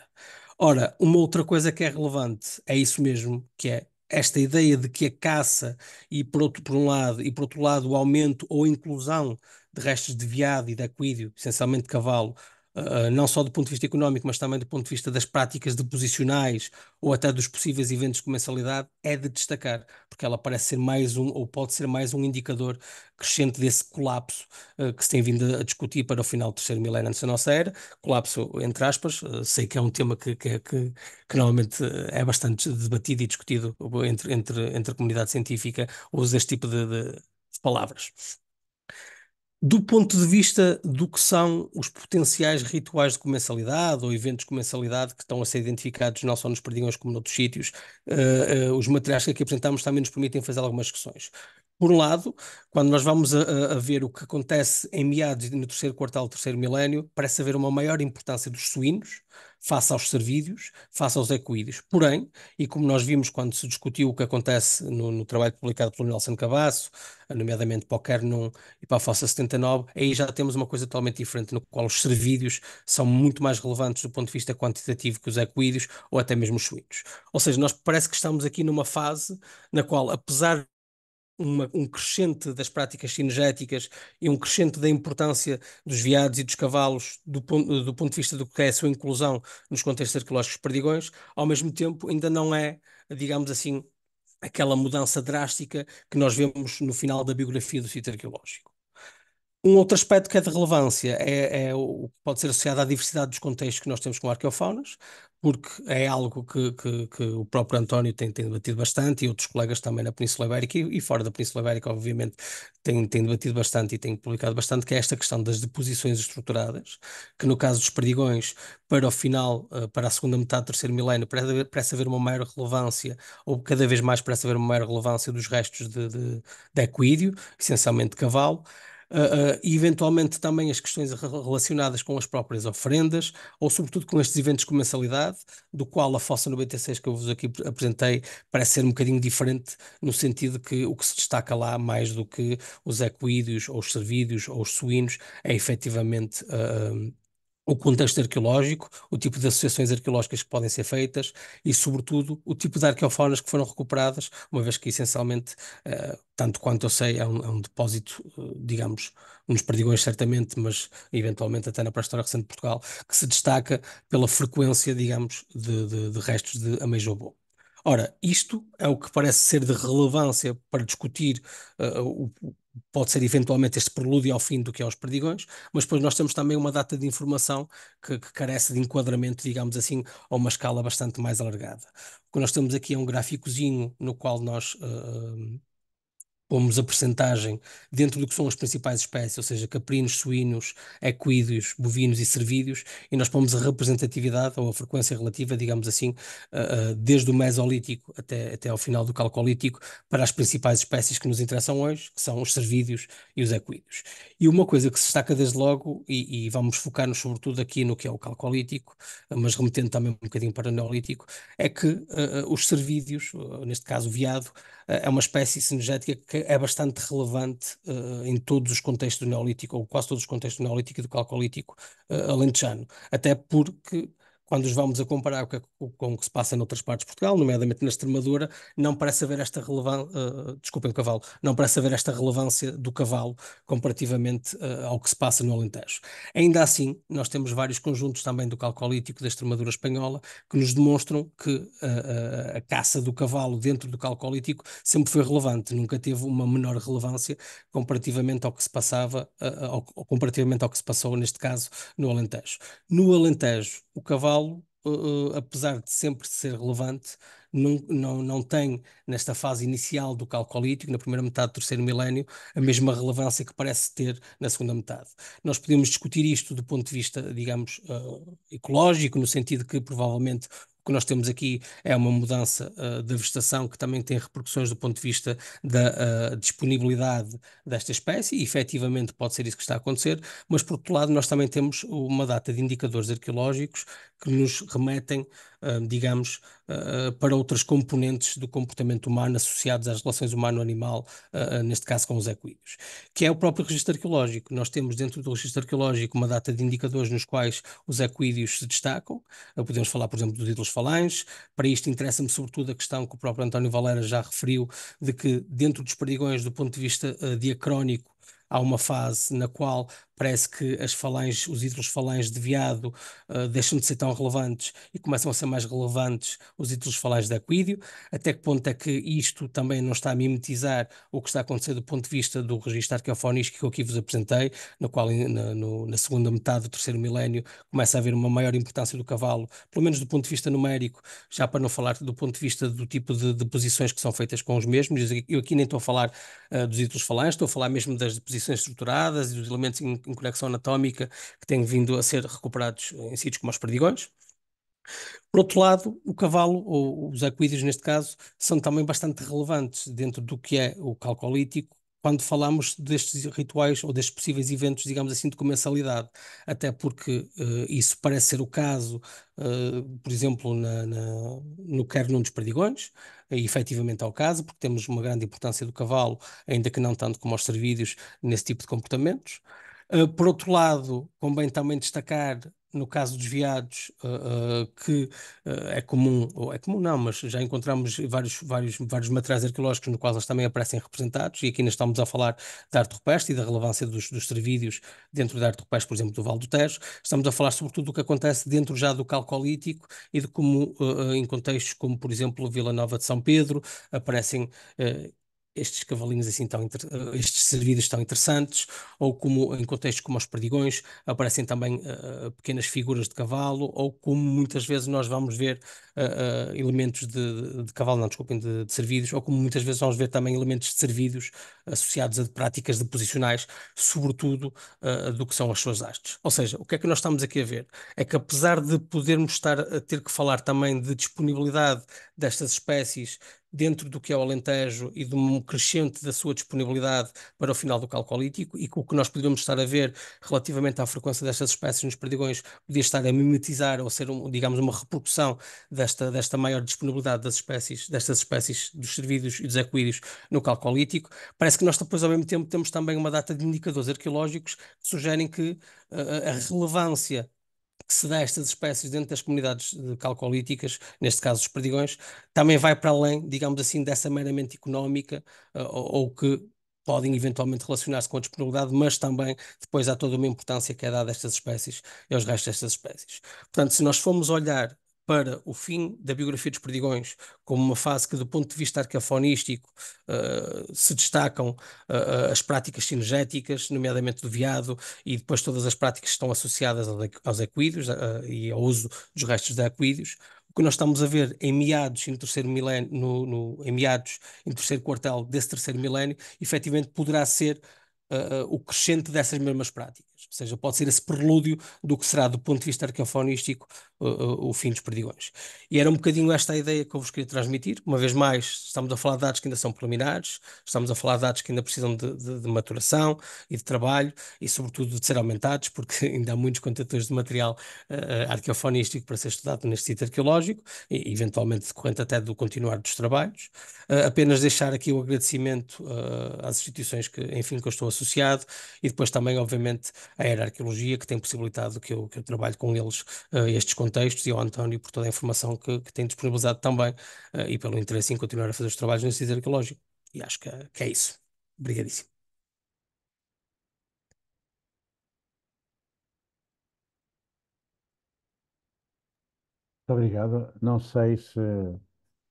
Ora, uma outra coisa que é relevante é isso mesmo, que é esta ideia de que a caça e por, outro, por um lado e por outro lado o aumento ou inclusão de restos de veado e de aquídeo, essencialmente de cavalo, Uh, não só do ponto de vista económico, mas também do ponto de vista das práticas deposicionais ou até dos possíveis eventos de comensalidade, é de destacar, porque ela parece ser mais um, ou pode ser mais um indicador crescente desse colapso uh, que se tem vindo a discutir para o final do terceiro milénio antes da nossa era. Colapso, entre aspas, uh, sei que é um tema que, que, é, que, que, normalmente é bastante debatido e discutido entre, entre, entre a comunidade científica, usa este tipo de, de palavras do ponto de vista do que são os potenciais rituais de comensalidade ou eventos de comensalidade que estão a ser identificados não só nos perdigões como noutros sítios, uh, uh, os materiais que aqui apresentamos também nos permitem fazer algumas questões. Por um lado, quando nós vamos a, a, ver o que acontece em meados no terceiro quartal do terceiro milénio, parece haver uma maior importância dos suínos, face aos servídeos, face aos equídeos. Porém, e como nós vimos quando se discutiu o que acontece no, no trabalho publicado pelo Nelson Cabasso, nomeadamente para o Kernum e para a Fossa 79, aí já temos uma coisa totalmente diferente, no qual os servídeos são muito mais relevantes do ponto de vista quantitativo que os equídeos ou até mesmo os suínos. Ou seja, nós parece que estamos aqui numa fase na qual, apesar uma, um crescente das práticas cinegéticas e um crescente da importância dos veados e dos cavalos do, ponto, do ponto de vista do que é a sua inclusão nos contextos arqueológicos perdigões, ao mesmo tempo ainda não é, digamos assim, aquela mudança drástica que nós vemos no final da biografia do sítio arqueológico. Um outro aspecto que é de relevância é, é o que pode ser associado à diversidade dos contextos que nós temos com arqueofaunas porque é algo que, que, que, o próprio António tem, tem debatido bastante e outros colegas também na Península Ibérica e, e fora da Península Ibérica, obviamente, têm, têm debatido bastante e têm publicado bastante, que é esta questão das deposições estruturadas, que no caso dos perdigões, para o final, eh, para a segunda metade do terceiro milénio, parece, haver uma maior relevância, ou cada vez mais parece haver uma maior relevância dos restos de, de, de equídeo, essencialmente de cavalo, uh, e eventualmente também as questões relacionadas com as próprias oferendas ou sobretudo com estes eventos com mensalidade, do qual a fossa 96 que eu vos aqui apresentei parece ser um bocadinho diferente, no sentido que o que se destaca lá, mais do que os equídeos, ou os servídeos, ou os suínos, é efetivamente uh, o contexto arqueológico, o tipo de associações arqueológicas que podem ser feitas e, sobretudo, o tipo de arqueofaunas que foram recuperadas, uma vez que, essencialmente, uh, tanto quanto eu sei, é um, é um depósito, eh, digamos, nos perdigões certamente, mas eventualmente até na pré-história recente de Portugal, que se destaca pela frequência, digamos, de, de, de restos de ameijobo. Ora, isto é o que parece ser de relevância para discutir uh, o, pode ser eventualmente este prelúdio ao fim do que é os perdigões, mas depois nós temos também uma data de informação que, que carece de enquadramento, digamos assim, a uma escala bastante mais alargada. O que nós temos aqui é um gráficozinho no qual nós uh, pomos a percentagem dentro do que são as principais espécies, ou seja, caprinos, suínos, equídeos, bovinos e cervídeos, e nós pomos a representatividade ou a frequência relativa, digamos assim, uh, uh, desde o Mesolítico até, até ao final do Calcolítico, para as principais espécies que nos interessam hoje, que são os cervídeos e os equídeos. E uma coisa que se destaca desde logo, e, e vamos focar-nos sobretudo aqui no que é o Calcolítico, mas remetendo também um bocadinho para o Neolítico, é que uh, os cervídeos, neste caso o veado, é, é uma espécie sinergética que é bastante relevante uh, em todos os contextos do Neolítico, ou quase todos os contextos do Neolítico e do Calcolítico uh, alentejano, até porque quando os vamos a comparar com o que se passa noutras partes de Portugal, nomeadamente na Extremadura, não parece haver esta relevância, uh, eh, eh, desculpem o cavalo, não parece haver esta relevância do cavalo comparativamente uh, ao que se passa no Alentejo. Ainda assim, nós temos vários conjuntos também do calcolítico da Extremadura espanhola que nos demonstram que uh, a caça do cavalo dentro do calcolítico sempre foi relevante, nunca teve uma menor relevância comparativamente ao que se passava, ou comparativamente ao que se passou neste caso no Alentejo. No Alentejo, o cavalo, uh, apesar de sempre ser relevante, não, não, não tem, nesta fase inicial do calcolítico, na primeira metade do terceiro milénio, a mesma relevância que parece ter na segunda metade. Nós podemos discutir isto do ponto de vista, digamos, uh, ecológico, no sentido que provavelmente o que nós temos aqui é uma mudança uh, da vegetação que também tem repercussões do ponto de vista da uh, disponibilidade desta espécie, e efetivamente pode ser isso que está a acontecer, mas por outro lado, nós também temos uma data de indicadores arqueológicos que nos remetem digamos, ah, ah, para outras componentes do comportamento humano associados às relações humano-animal, ah, neste caso com os equídeos, que é o próprio registro arqueológico. Nós temos dentro do registro arqueológico uma data de indicadores nos quais os equídeos se destacam. Podemos falar, por exemplo, dos ídolos falanges. Para isto interessa-me sobretudo a questão que o próprio António Valera já referiu, de que dentro dos perdigões, do ponto de vista diacrónico, há uma fase na qual parece que as falanges, os ídolos falanges de viado uh, eh, deixam de ser tão relevantes e começam a ser mais relevantes os ídolos falanges de aquídeo, até que ponto é que isto também não está a mimetizar o que está a acontecer do ponto de vista do registro arqueofónico que eu aqui vos apresentei, no qual eh, na, no, na segunda metade do terceiro milénio começa a haver uma maior importância do cavalo, pelo menos do ponto de vista numérico, já para não falar do ponto de vista do tipo de posições que são feitas com os mesmos, eu aqui nem estou a falar uh, dos ídolos falanges, estou a falar mesmo das posições estruturadas e dos elementos conexão anatómica que têm vindo a ser recuperados em sítios como os perdigões. Por outro lado, o cavalo, ou os equídeos neste caso, são também bastante relevantes dentro do que é o calcolítico, quando falamos destes rituais ou destes possíveis eventos, digamos assim, de comensalidade, até porque uh, isso parece ser o caso, uh, por exemplo, na, na, no quer dos perdigões, e efetivamente é o caso, porque temos uma grande importância do cavalo, ainda que não tanto como aos servídeos, nesse tipo de comportamentos. Ah, por outro lado, convém também destacar no caso dos viados, uh, ah, uh, ah, que uh, é comum, ou é comum não, mas já encontramos vários, vários, vários materiais arqueológicos no qual eles também aparecem representados, e aqui nós estamos a falar da arte rupestre e da relevância dos, dos servídeos dentro da arte rupestre, por exemplo, do Val do Tejo. Estamos a falar sobretudo do que acontece dentro já do calcolítico e de como, em contextos como, por exemplo, Vila Nova de São Pedro, aparecem estes cavalinhos assim tão inter... Eh, estes servidos tão interessantes, ou como em contextos como os perdigões aparecem também uh, pequenas figuras de cavalo, ou como muitas vezes nós vamos ver uh, uh, elementos de, de, cavalo, não desculpem, de, de, servidos, ou como muitas vezes vamos ver também elementos de servidos associados a práticas deposicionais, sobretudo do que são as suas hastes. Ou seja, o que é que nós estamos aqui a ver? É que apesar de podermos estar a ter que falar também de disponibilidade destas espécies dentro do que é o Alentejo e de um crescente da sua disponibilidade para o final do calcolítico e que o que nós poderíamos estar a ver relativamente à frequência destas espécies nos perdigões podia estar a mimetizar ou ser, um, digamos, uma reprodução desta, desta maior disponibilidade das espécies, destas espécies dos cervídeos e dos equídeos no calcolítico. Parece que nós depois, ao mesmo tempo, temos também uma data de indicadores arqueológicos que sugerem que uh, a relevância que se dá a estas espécies dentro das comunidades calcolíticas, neste caso os perdigões, também vai para além, digamos assim, dessa meramente económica eh, ou, ou que podem eventualmente relacionar-se com a disponibilidade, mas também depois há toda uma importância que é dada a estas espécies e aos restos destas espécies. Portanto, se nós formos olhar para o fim da biografia dos Perdigões, como uma fase que, do ponto de vista arcafonístico, uh, eh, se destacam uh, as práticas sinergéticas, nomeadamente do veado, e depois todas as práticas que estão associadas aos equídeos uh, e ao uso dos restos de equídeos. O que nós estamos a ver em meados, no terceiro milénio, no, no, em meados, no terceiro quartel desse terceiro milénio, efetivamente poderá ser o crescente dessas mesmas práticas. Ou seja, pode ser esse prelúdio do que será, do ponto de vista arqueofonístico o, o fim dos perdigões. E era um bocadinho esta a ideia que eu vos queria transmitir. Uma vez mais, estamos a falar de dados que ainda são preliminares, estamos a falar de dados que ainda precisam de, de, de maturação e de trabalho e, sobretudo, de ser aumentados, porque ainda há muitos contentores de material uh, arqueofonístico para ser estudado neste sítio arqueológico, e, eventualmente decorrente até do continuar dos trabalhos. Uh, apenas deixar aqui o agradecimento uh, às instituições que, enfim, que eu estou associado e depois também, obviamente, à arqueologia que tem possibilitado que eu, que eu trabalhe com eles uh, estes contextos e ao António por toda a informação que, que tem disponibilizado também uh, e pelo interesse em continuar a fazer os trabalhos no Instituto Arqueológico. E acho que, que é isso. Obrigadíssimo. Muito obrigado. Não sei se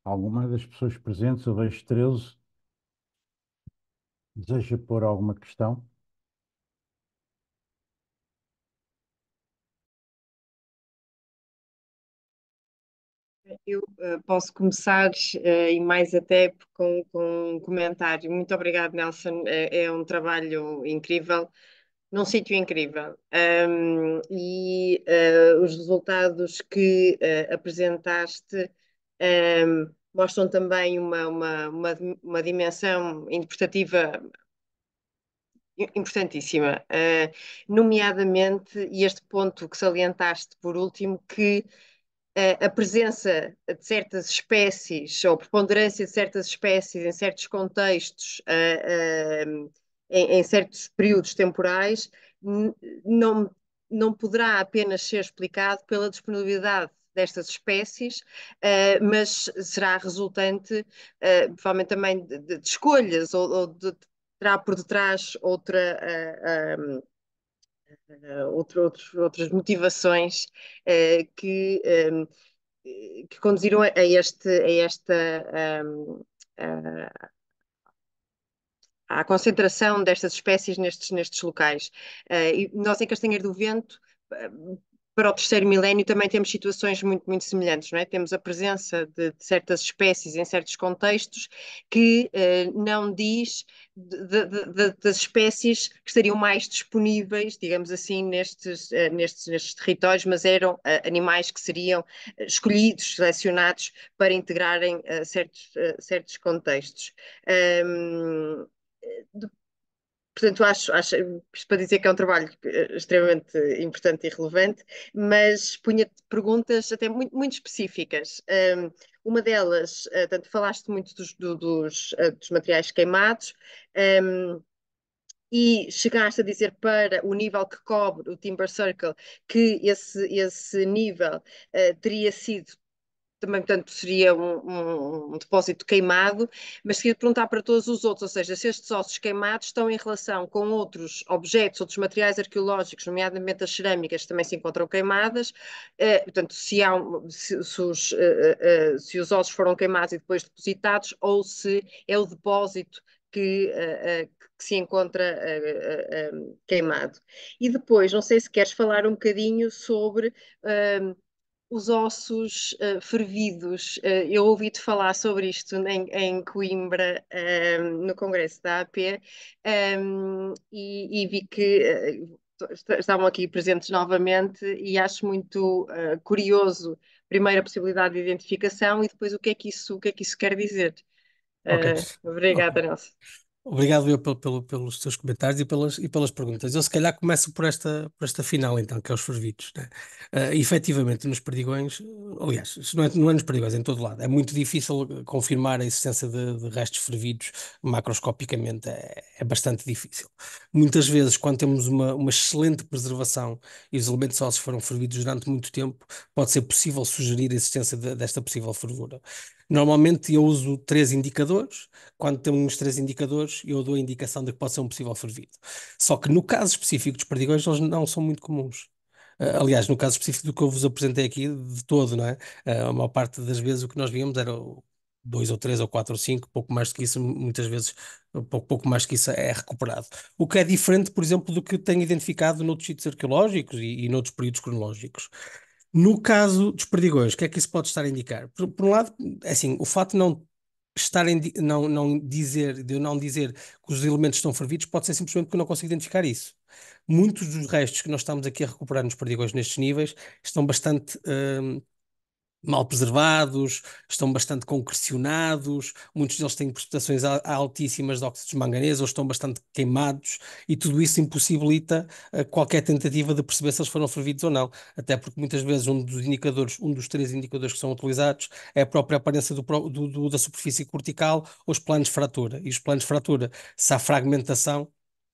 alguma das pessoas presentes, eu vejo 13, deseja pôr alguma questão? Eu uh, posso começar uh, e mais até com, com, um comentário. Muito obrigado, Nelson. É, é um trabalho incrível, num sítio incrível. Um, e uh, os resultados que apresentaste um, mostram também uma, uma, uma, uma dimensão interpretativa importantíssima, uh, nomeadamente este ponto que salientaste por último, que a presença de certas espécies ou preponderância de certas espécies em certos contextos, uh, uh, em, em, certos períodos temporais, não, não poderá apenas ser explicado pela disponibilidade destas espécies, uh, mas será resultante, provavelmente também, de, de escolhas ou, ou de, terá por detrás outra. Um, eh, outro, outras motivações eh, que, ehm, eh, que conduziram a, este, a esta. Ehm, a, à concentração destas espécies nestes, nestes locais. e nós, em Castanheiro do Vento, para o terceiro milénio também temos situações muito, muito semelhantes, não é? Temos a presença de, de certas espécies em certos contextos que eh, não diz de, de, das espécies que estariam mais disponíveis, digamos assim, nestes, eh, nestes, nestes territórios, mas eram eh, animais que seriam escolhidos, selecionados para integrarem certos, certos contextos. Um, portanto, acho, acho isto para dizer que é um trabalho eh, extremamente importante e relevante, mas punha-te perguntas até muito, muito específicas. Um, uma delas, eh, tanto falaste muito dos, do, dos, eh, dos, materiais queimados, um, e chegaste a dizer para o nível que cobre o Timber Circle que esse, esse nível uh, teria sido também, portanto, seria um, um, um, depósito queimado, mas queria perguntar para todos os outros, ou seja, se estes ossos queimados estão em relação com outros objetos, outros materiais arqueológicos, nomeadamente as cerâmicas, que também se encontram queimadas, eh, portanto, se, há, se, se, os, eh, eh, eh, se os ossos foram queimados e depois depositados, ou se é o depósito que, eh, eh, que, se encontra queimado. E depois, não sei se queres falar um bocadinho sobre ehm, os ossos uh, fervidos. Uh, eu ouvi-te falar sobre isto em, em Coimbra, ehm, no Congresso da AP, um, ehm, e, e, vi que uh, estavam aqui presentes novamente e acho muito curioso, primeiro a possibilidade de identificação e depois o que é que isso, o que é que isso quer dizer. Okay. obrigada, okay. Nelson. Obrigado eu pelo, pelo, pelos teus comentários e pelas, e pelas perguntas. Eu se calhar começo por esta, por esta final então, que é os fervidos. Né? Uh, efetivamente, nos perdigões, aliás, não é, não é nos perdigões, é em todo lado, é muito difícil eh, confirmar a existência de, de restos fervidos macroscopicamente, é, é, bastante difícil. Muitas vezes, quando temos uma, uma excelente preservação e os elementos sócios foram fervidos durante muito tempo, pode ser possível sugerir a existência de, desta possível fervura. Normalmente eu uso três indicadores. Quando temos três indicadores, eu dou a indicação de que pode ser um possível fervido. Só que no caso específico dos perdigões, eles não são muito comuns. Ah, aliás, no caso específico do que eu vos apresentei aqui, de todo, não é? Ah, a maior parte das vezes o que nós víamos era dois ou três ou quatro ou cinco, pouco mais do que isso, muitas vezes, pouco, pouco mais do que isso é recuperado. O que é diferente, por exemplo, do que tenho identificado noutros sítios arqueológicos e, e noutros períodos cronológicos. No caso dos perdigões, o que é que isso pode estar a indicar? Por, por um lado, é assim, o fato de não estarem, não, não dizer, de eu não dizer que os elementos estão fervidos, pode ser simplesmente porque eu não consigo identificar isso. Muitos dos restos que nós estamos aqui a recuperar nos perdigões nestes níveis estão bastante uh, mal preservados, estão bastante concrecionados, muitos deles têm precipitações altíssimas de óxidos de manganês ou estão bastante queimados e tudo isso impossibilita eh, qualquer tentativa de perceber se eles foram fervidos ou não, até porque muitas vezes um dos indicadores, um dos três indicadores que são utilizados é a própria aparência do, do, do, da superfície cortical ou os planos de fratura, e os planos de fratura, se há fragmentação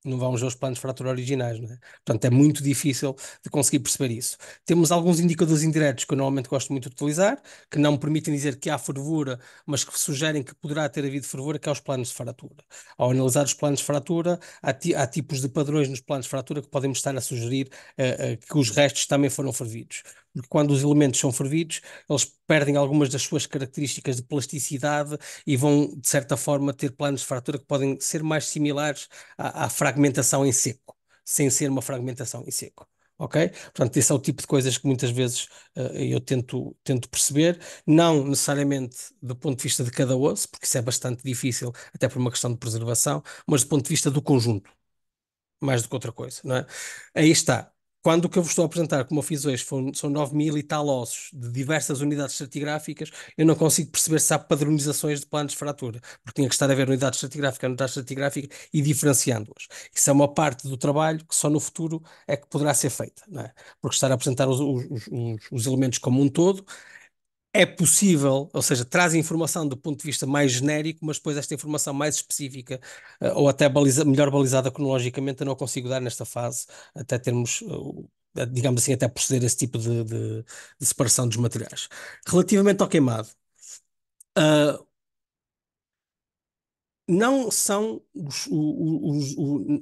não vão os planos de fratura originais, não é? Portanto, é muito difícil de conseguir perceber isso. Temos alguns indicadores indiretos que eu normalmente gosto muito de utilizar, que não permitem dizer que há fervura, mas que sugerem que poderá ter havido fervura, que é os planos de fratura. Ao analisar os planos de fratura, há, ti há tipos de padrões nos planos de fratura que podem estar a sugerir uh, uh, que os restos também foram fervidos porque quando os elementos são fervidos, eles perdem algumas das suas características de plasticidade e vão, de certa forma, ter planos de fratura que podem ser mais similares à, à fragmentação em seco, sem ser uma fragmentação em seco. Ok? Portanto, esse é o tipo de coisas que muitas vezes uh, eu tento, tento perceber, não necessariamente do ponto de vista de cada osso, porque isso é bastante difícil, até por uma questão de preservação, mas do ponto de vista do conjunto, mais do que outra coisa, não é? Aí está, quando o que eu vos estou a apresentar, como eu fiz hoje, são 9 mil e tal ossos de diversas unidades estratigráficas, eu não consigo perceber se há padronizações de planos de fratura, porque tinha que estar a ver unidade estratigráfica, unidade estratigráfica e diferenciando-as. Isso é uma parte do trabalho que só no futuro é que poderá ser feita, é? porque estar a apresentar os, os, os, os elementos como um todo é possível, ou seja, traz informação do ponto de vista mais genérico, mas depois esta informação mais específica eh, ou até baliza, melhor balizada cronologicamente eu não consigo dar nesta fase, até termos, eh, eh, digamos assim, até proceder a esse tipo de, de, de separação dos materiais. Relativamente ao queimado, uh, não são os, os, os,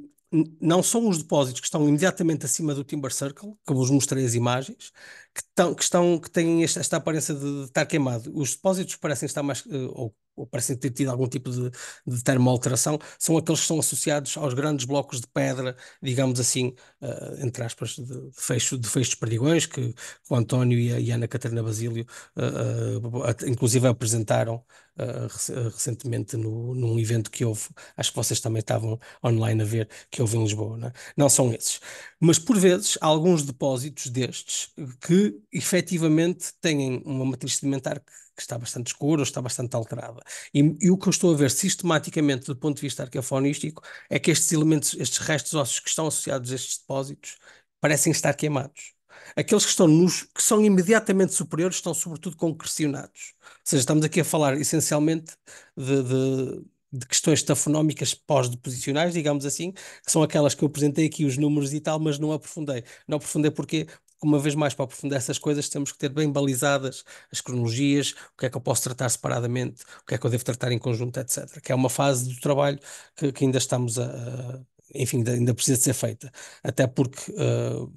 não são os depósitos que estão imediatamente acima do Timber Circle, que eu vos mostrei as imagens, que, que, estão, que têm esta, esta aparência de, estar queimado. Os depósitos parecem estar mais, eh, ou, ou parecem ter tido algum tipo de, de termoalteração, são aqueles que estão associados aos grandes blocos de pedra, digamos assim, uh, entre aspas, de, de, fecho, de fecho de perdigões, que o António e a, e a Ana Catarina Basílio, uh, uh, inclusive apresentaram eh, eh, recentemente no, num evento que houve, acho que vocês também estavam online a ver, que houve em Lisboa. Não, é? não são esses. Mas por vezes há alguns depósitos destes que efetivamente têm uma matriz sedimentar que, que está bastante escura ou está bastante alterada. E, e, o que eu estou a ver sistematicamente do ponto de vista arqueofonístico é que estes elementos, estes restos ósseos que estão associados a estes depósitos, parecem estar queimados. Aqueles que estão nos, que são imediatamente superiores estão sobretudo concrecionados. Ou seja, estamos aqui a falar essencialmente de, de, de questões tafonómicas pós-deposicionais, digamos assim, que são aquelas que eu apresentei aqui os números e tal, mas não aprofundei. Não aprofundei porque uma vez mais para aprofundar essas coisas temos que ter bem balizadas as cronologias, o que é que eu posso tratar separadamente, o que é que eu devo tratar em conjunto, etc. Que é uma fase do trabalho que, que ainda estamos a, a enfim, ainda, ainda, precisa de ser feita. Até porque uh,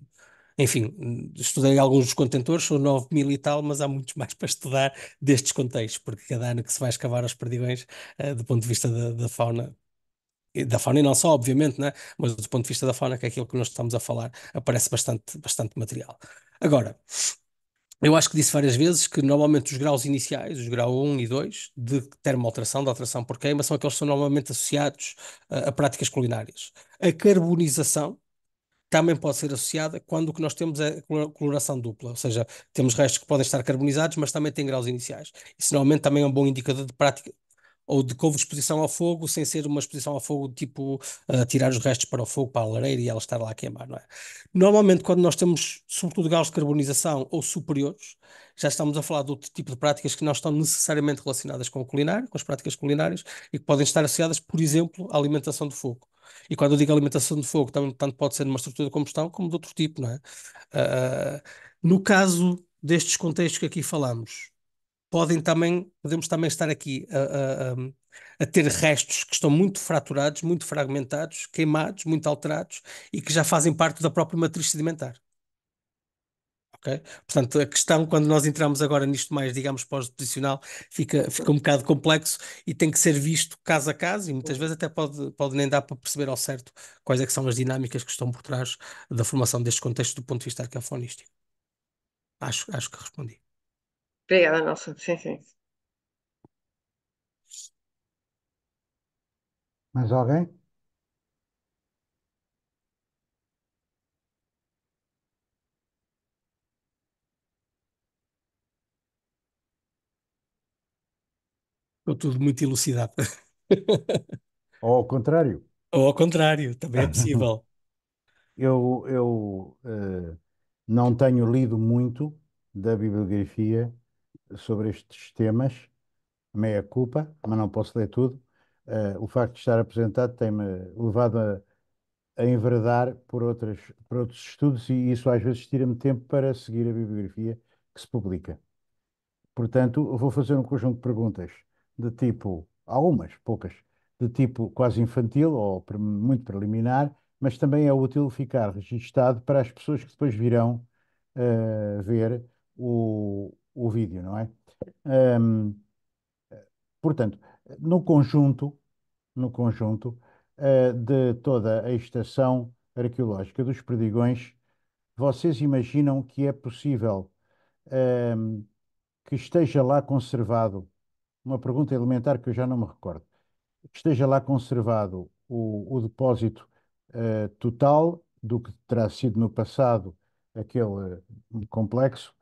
enfim, estudei alguns dos contentores, são 9 mil e tal, mas há muitos mais para estudar destes contextos, porque cada ano que se vai escavar aos perdigões, uh, do ponto de vista da, da fauna, da fauna e não só, obviamente, né? mas do ponto de vista da fauna, que é aquilo que nós estamos a falar, aparece bastante, bastante material. Agora, eu acho que disse várias vezes que normalmente os graus iniciais, os graus 1 e 2, de termoalteração, de alteração por queima, são aqueles que são normalmente associados eh, a práticas culinárias. A carbonização, também pode ser associada quando o que nós temos é coloração dupla, ou seja, temos restos que podem estar carbonizados, mas também têm graus iniciais. Isso normalmente também é um bom indicador de prática, ou de couve de exposição ao fogo sem ser uma exposição ao fogo tipo uh, tirar os restos para o fogo, para a lareira e ela estar lá a queimar, não é? Normalmente, quando nós temos, sobretudo, graus de carbonização ou superiores, já estamos a falar de outro tipo de práticas que não estão necessariamente relacionadas com o culinário, com as práticas culinárias, e que podem estar associadas, por exemplo, à alimentação de fogo. E quando eu digo alimentação de fogo, também, tanto pode ser numa estrutura de combustão como de outro tipo, não é? Uh, no caso destes contextos que aqui falamos, podem também, podemos também estar aqui a, a, a, ter restos que estão muito fraturados, muito fragmentados, queimados, muito alterados e que já fazem parte da própria matriz sedimentar. Okay? Portanto, a questão, quando nós entramos agora nisto mais, digamos, pós-deposicional, fica, fica um bocado complexo e tem que ser visto caso a caso e muitas vezes até pode, pode nem dar para perceber ao certo quais é que são as dinâmicas que estão por trás da formação destes contextos do ponto de vista arqueofonístico. Acho, acho que respondi. Obrigada, nossa. Sim, sim. Mais alguém? Estou tudo muito elucidado. Ou ao contrário. Ou ao contrário, também é possível. Eu, eu eh, não tenho lido muito da bibliografia sobre estes temas, meia culpa, mas não posso ler tudo. Uh, o facto de estar apresentado tem-me levado a, a enveredar por, outras, por outros estudos e isso às vezes tira-me tempo para seguir a bibliografia que se publica. Portanto, vou fazer um conjunto de perguntas de tipo, algumas, poucas, de tipo quase infantil ou muito preliminar, mas também é útil ficar registado para as pessoas que depois virão uh, ver o, o vídeo, não é? Um, portanto, no conjunto, no conjunto uh, de toda a estação arqueológica dos Perdigões, vocês imaginam que é possível um, que esteja lá conservado, uma pergunta elementar que eu já não me recordo, que esteja lá conservado o, o depósito uh, total do que terá sido no passado aquele hum, complexo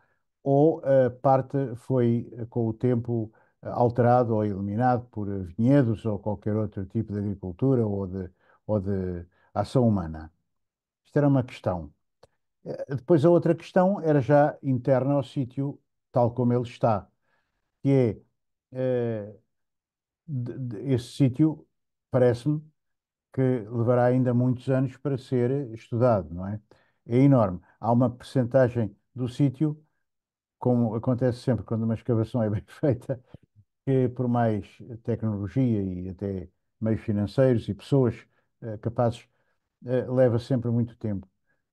ou a eh, parte foi eh, com o tempo eh, alterado ou eliminado por vinhedos ou qualquer outro tipo de agricultura ou de, ou de ação humana. Isto era uma questão. Depois a outra questão era já interna ao sítio, tal como ele está, que é de, de, esse sítio, parece-me, que levará ainda muitos anos para ser estudado, não é? É enorme. Há uma percentagem do sítio como acontece sempre quando uma escavação é bem feita, que por mais tecnologia e até meios financeiros e pessoas uh, capazes, uh, leva sempre muito tempo.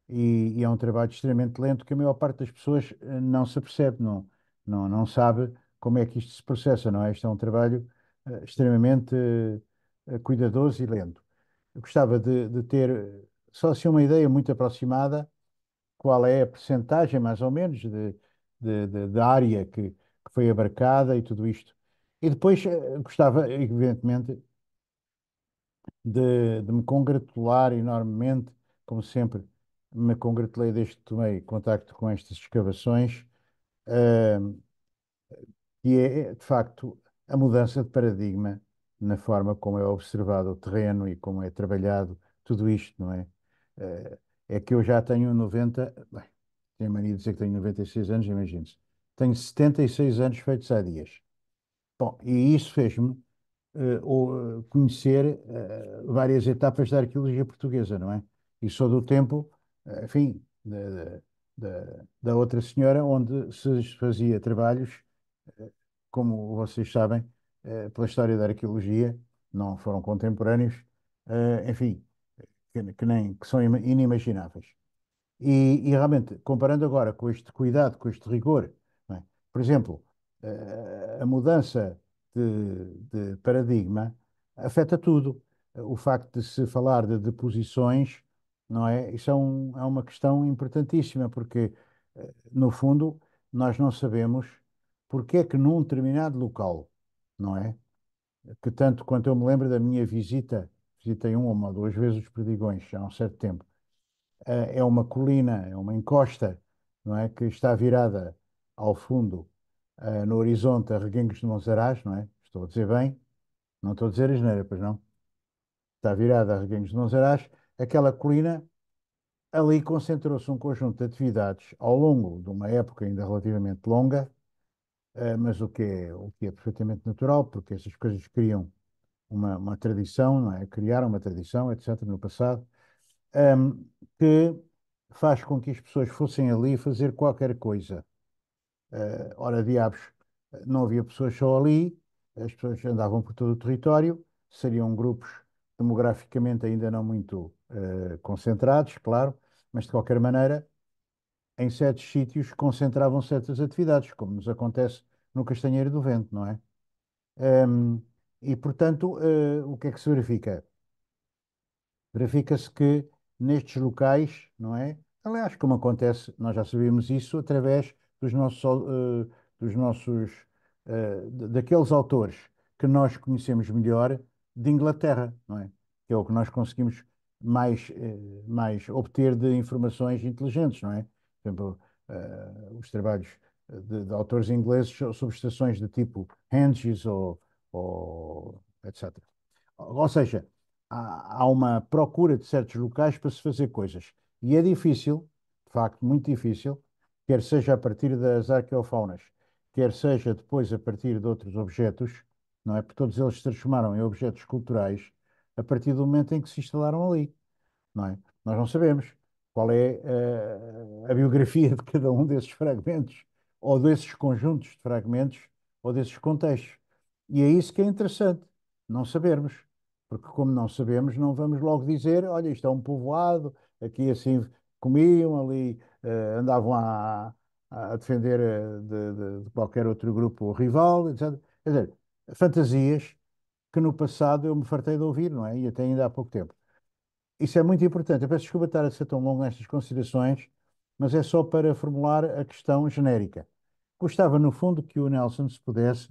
E, e, é um trabalho extremamente lento que a maior parte das pessoas eh, não se percebe, não, não, não sabe como é que isto se processa, não é? Este é um trabalho extremamente cuidadoso e lento. Eu gostava de, de ter só assim uma ideia muito aproximada, qual é a percentagem, mais ou menos, de, de, de, da área que, que foi abarcada e tudo isto. E depois eh, gostava, evidentemente, de, de, me congratular enormemente, como sempre me congratulei desde que tomei contacto com estas escavações, uh, que é, eh, de facto, a mudança de paradigma na forma como é observado o terreno e como é trabalhado tudo isto, não é? Uh, é que eu já tenho 90, bem, tenho a mania de dizer que tenho 96 anos, imagine-se. Tenho 76 anos feitos há dias. Bom, e isso fez-me uh, conhecer uh, várias etapas da arqueologia portuguesa, não é? E sou do tempo, enfim, da, da, da, outra senhora, onde se fazia trabalhos, como vocês sabem, pela história da arqueologia, não foram contemporâneos, enfim, que, nem, que são inimagináveis. E, e, realmente, comparando agora com este cuidado, com este rigor, é? por exemplo, a, eh, a mudança de, de, paradigma afeta tudo. O facto de se falar de deposições, não é? Isso é, um, é, uma questão importantíssima, porque, eh, no fundo, nós não sabemos porque é que num determinado local, não é? Que tanto quanto eu me lembro da minha visita, visitei uma ou duas vezes os perdigões há um certo tempo eh, é uma colina, é uma encosta, não é? Que está virada ao fundo, eh, no horizonte, a Reguengos de Monsaraz, não é? Estou a dizer bem, não estou a dizer geneira, pois não? Está virada a Reguengos de Monsaraz, aquela colina, ali concentrou-se um conjunto de atividades ao longo de uma época ainda relativamente longa, eh, mas o que é, o que é perfeitamente natural, porque essas coisas criam uma, uma tradição, não é? Criaram uma tradição, etc., no passado, um, que faz com que as pessoas fossem ali fazer qualquer coisa. Uh, ora, diabos, não havia pessoas só ali, as pessoas andavam por todo o território, seriam grupos demograficamente ainda não muito uh, concentrados, claro, mas de qualquer maneira, em certos sítios concentravam certas atividades, como nos acontece no Castanheiro do Vento, não é? Um, e, portanto, uh, o que é que se verifica? Verifica-se que nestes locais, não é? Aliás, como acontece, nós já sabemos isso através dos nossos, uh, dos nossos uh, daqueles autores que nós conhecemos melhor de Inglaterra, não é? Que é o que nós conseguimos mais, uh, mais obter de informações inteligentes, não é? Por exemplo, os trabalhos de, de, autores ingleses sobre estações de tipo Hanges ou, ou etc. Ou seja, há, uma procura de certos locais para se fazer coisas. E é difícil, de facto, muito difícil, quer seja a partir das arqueofaunas, quer seja depois a partir de outros objetos, não é? Porque todos eles se transformaram em objetos culturais a partir do momento em que se instalaram ali, não é? Nós não sabemos qual é uh, a biografia de cada um desses fragmentos, ou desses conjuntos de fragmentos, ou desses contextos. E é isso que é interessante, não sabermos porque como não sabemos, não vamos logo dizer, olha, isto é um povoado, aqui assim comiam, ali uh, andavam a, a defender eh, de, de, de, qualquer outro grupo rival, etc. Quer dizer, fantasias que no passado eu me fartei de ouvir, não é? E até ainda há pouco tempo. Isso é muito importante. Eu peço desculpa estar a ser tão longo nestas considerações, mas é só para formular a questão genérica. Gostava, no fundo, que o Nelson, se pudesse,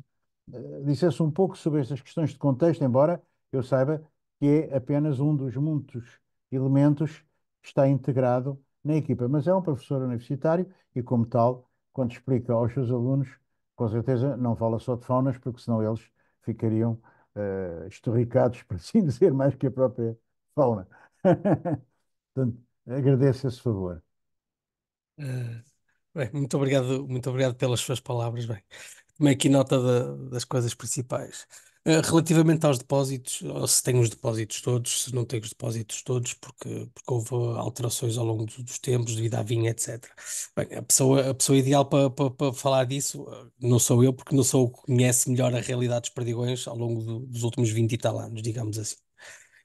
eh, dissesse um pouco sobre estas questões de contexto, embora eu saiba, que é apenas um dos muitos elementos que está integrado na equipa. Mas é um professor universitário e, como tal, quando explica aos seus alunos, com certeza não fala só de faunas, porque senão eles ficariam uh, estorricados, por assim dizer, mais que a própria fauna. Portanto, agradeço esse favor. Uh, bem, muito obrigado, muito obrigado pelas suas palavras. Bem, tomei aqui nota de, das coisas principais. Eh, relativamente aos depósitos, se tem os depósitos todos, se não tem os depósitos todos, porque, porque houve alterações ao longo dos tempos devido à vinha, etc. Bem, a pessoa, a pessoa ideal para, para, para falar disso eh, não sou eu, porque não sou o que conhece melhor a realidade dos perdigões ao longo do, dos últimos 20 e tal anos, digamos assim.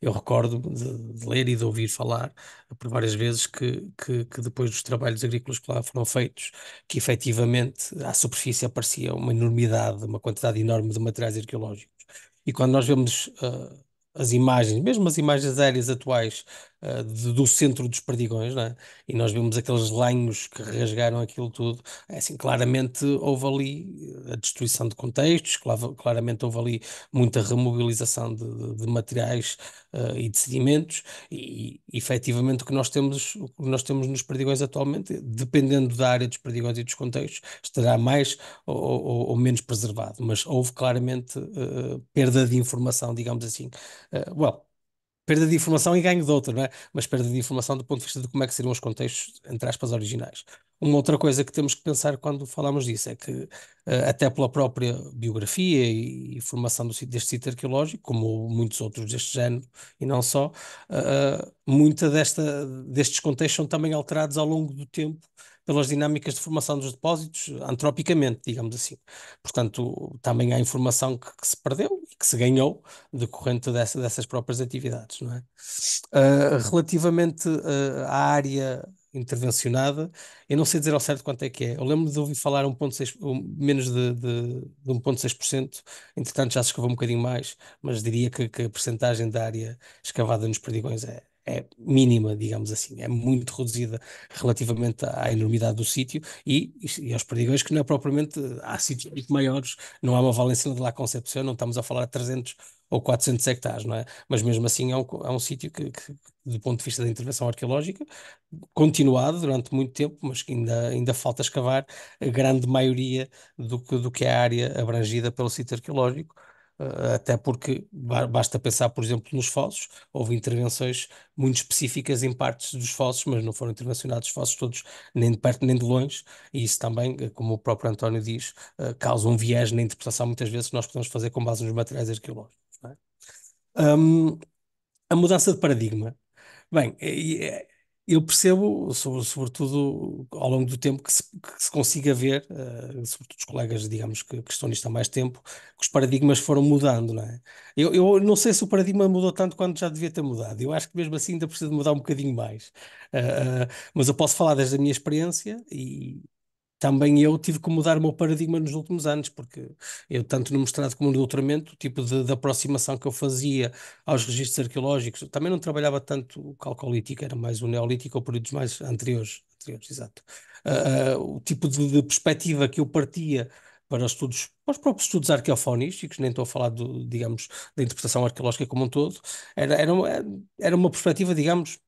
Eu recordo de, de, ler e de ouvir falar eh, por várias vezes que, que, que depois dos trabalhos agrícolas que lá foram feitos, que efetivamente à superfície aparecia uma enormidade, uma quantidade enorme de materiais arqueológicos e quando nós vemos uh, as imagens, mesmo as imagens aéreas atuais, eh, de, do centro dos perdigões, não é? E nós vimos aqueles lenhos que rasgaram aquilo tudo. É assim, claramente houve ali eh, a destruição de contextos, claramente houve ali muita remobilização de, de materiais uh, e de sedimentos e, e efetivamente o que nós temos, o que nós temos nos perdigões atualmente, dependendo da área dos perdigões e dos contextos, estará mais ou, ou, ou menos preservado, mas houve claramente uh, perda de informação, digamos assim. Uh, well, perda de informação e ganho de outra, não é? Mas perda de informação do ponto de vista de como é que seriam os contextos, entre aspas, originais. Uma outra coisa que temos que pensar quando falamos disso é que, eh, até pela própria biografia e, formação deste sítio arqueológico, como muitos outros deste género e não só, eh, eh, muita desta, destes contextos são também alterados ao longo do tempo pelas dinâmicas de formação dos depósitos antropicamente, digamos assim. Portanto, também há informação que, que se perdeu e que se ganhou decorrente dessa, dessas próprias atividades. Não é? Uh, relativamente uh, à área intervencionada. Eu não sei dizer ao certo quanto é que é. Eu lembro de ouvir falar um ponto um, menos de, de, de 1,6%, entretanto já se escavou um bocadinho mais, mas diria que, que a percentagem da área escavada nos perdigões é, é mínima, digamos assim, é muito reduzida relativamente à enormidade do sítio e, e aos perdigões que não é propriamente, há sítios muito maiores, não há uma Valenciana de lá Concepção, não estamos a falar de 300 ou 400 hectares, não é? Mas mesmo assim é um, é um sítio que, que, do ponto de vista da intervenção arqueológica, continuado durante muito tempo, mas que ainda, ainda falta escavar a grande maioria do que, do que é a área abrangida pelo sítio arqueológico, eh, até porque basta pensar, por exemplo, nos fossos, houve intervenções muito específicas em partes dos fossos, mas não foram intervencionados os fossos todos, nem de perto nem de longe, e isso também, eh, como o próprio António diz, eh, causa um viés na interpretação muitas vezes que nós podemos fazer com base nos materiais arqueológicos. É? Um, a mudança de paradigma. Bem, eu percebo, sobretudo ao longo do tempo, que se, que se consiga ver, eh, sobretudo os colegas, digamos, que, que estão nisto há mais tempo, que os paradigmas foram mudando, não é? Eu, eu não sei se o paradigma mudou tanto quanto já devia ter mudado. Eu acho que mesmo assim ainda precisa de mudar um bocadinho mais. Eh, eh, mas eu posso falar desde a minha experiência e, também eu tive que mudar o meu paradigma nos últimos anos, porque eu, tanto no mestrado como no doutoramento, o tipo de, de aproximação que eu fazia aos registros arqueológicos, também não trabalhava tanto o calcolítico, era mais o neolítico ou períodos mais anteriores, anteriores exato. Uh, uh, o tipo de, de perspectiva que eu partia para estudos, para os próprios estudos arqueofonísticos, nem estou a falar, do, digamos, da interpretação arqueológica como um todo, era, era, era uma perspectiva, digamos,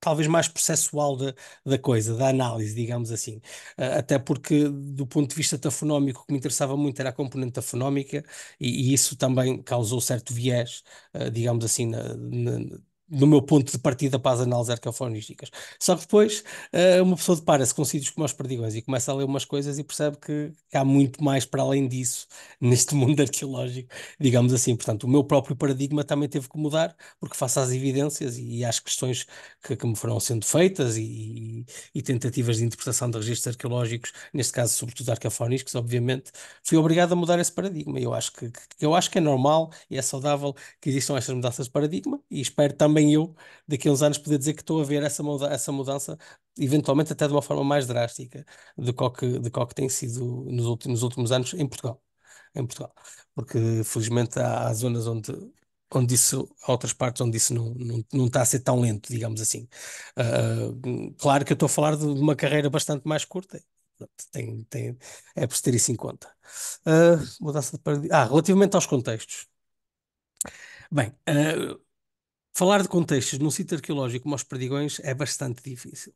talvez mais processual da, da coisa, da análise, digamos assim. Uh, até porque, do ponto de vista tafonómico, o que me interessava muito era a componente tafonómica, e, e isso também causou certo viés, uh, digamos assim, na, na, no meu ponto de partida para as análises arqueofonísticas. Só que depois eh, uma pessoa depara-se com sítios como os perdigões e começa a ler umas coisas e percebe que, há muito mais para além disso neste mundo arqueológico, digamos assim. Portanto, o meu próprio paradigma também teve que mudar, porque face às evidências e, às questões que, que, me foram sendo feitas e, e, e, tentativas de interpretação de registros arqueológicos, neste caso sobretudo arqueofonísticos, obviamente, fui obrigado a mudar esse paradigma. Eu acho que, que eu acho que é normal e é saudável que existam estas mudanças de paradigma e espero também também eu, daqui a uns anos, poder dizer que estou a ver essa, muda essa mudança, eventualmente até de uma forma mais drástica do que, qual que tem sido nos últimos, nos últimos anos em Portugal. Em Portugal. Porque, felizmente, há, há zonas onde onde isso, há outras partes onde isso não, não, não está a ser tão lento, digamos assim. Uh, claro que eu estou a falar de uma carreira bastante mais curta, tem, tem, é preciso ter isso em conta. Uh, mudança de paradigma. Ah, relativamente aos contextos. Bem, uh, Falar de contextos num sítio arqueológico como os Perdigões é bastante difícil,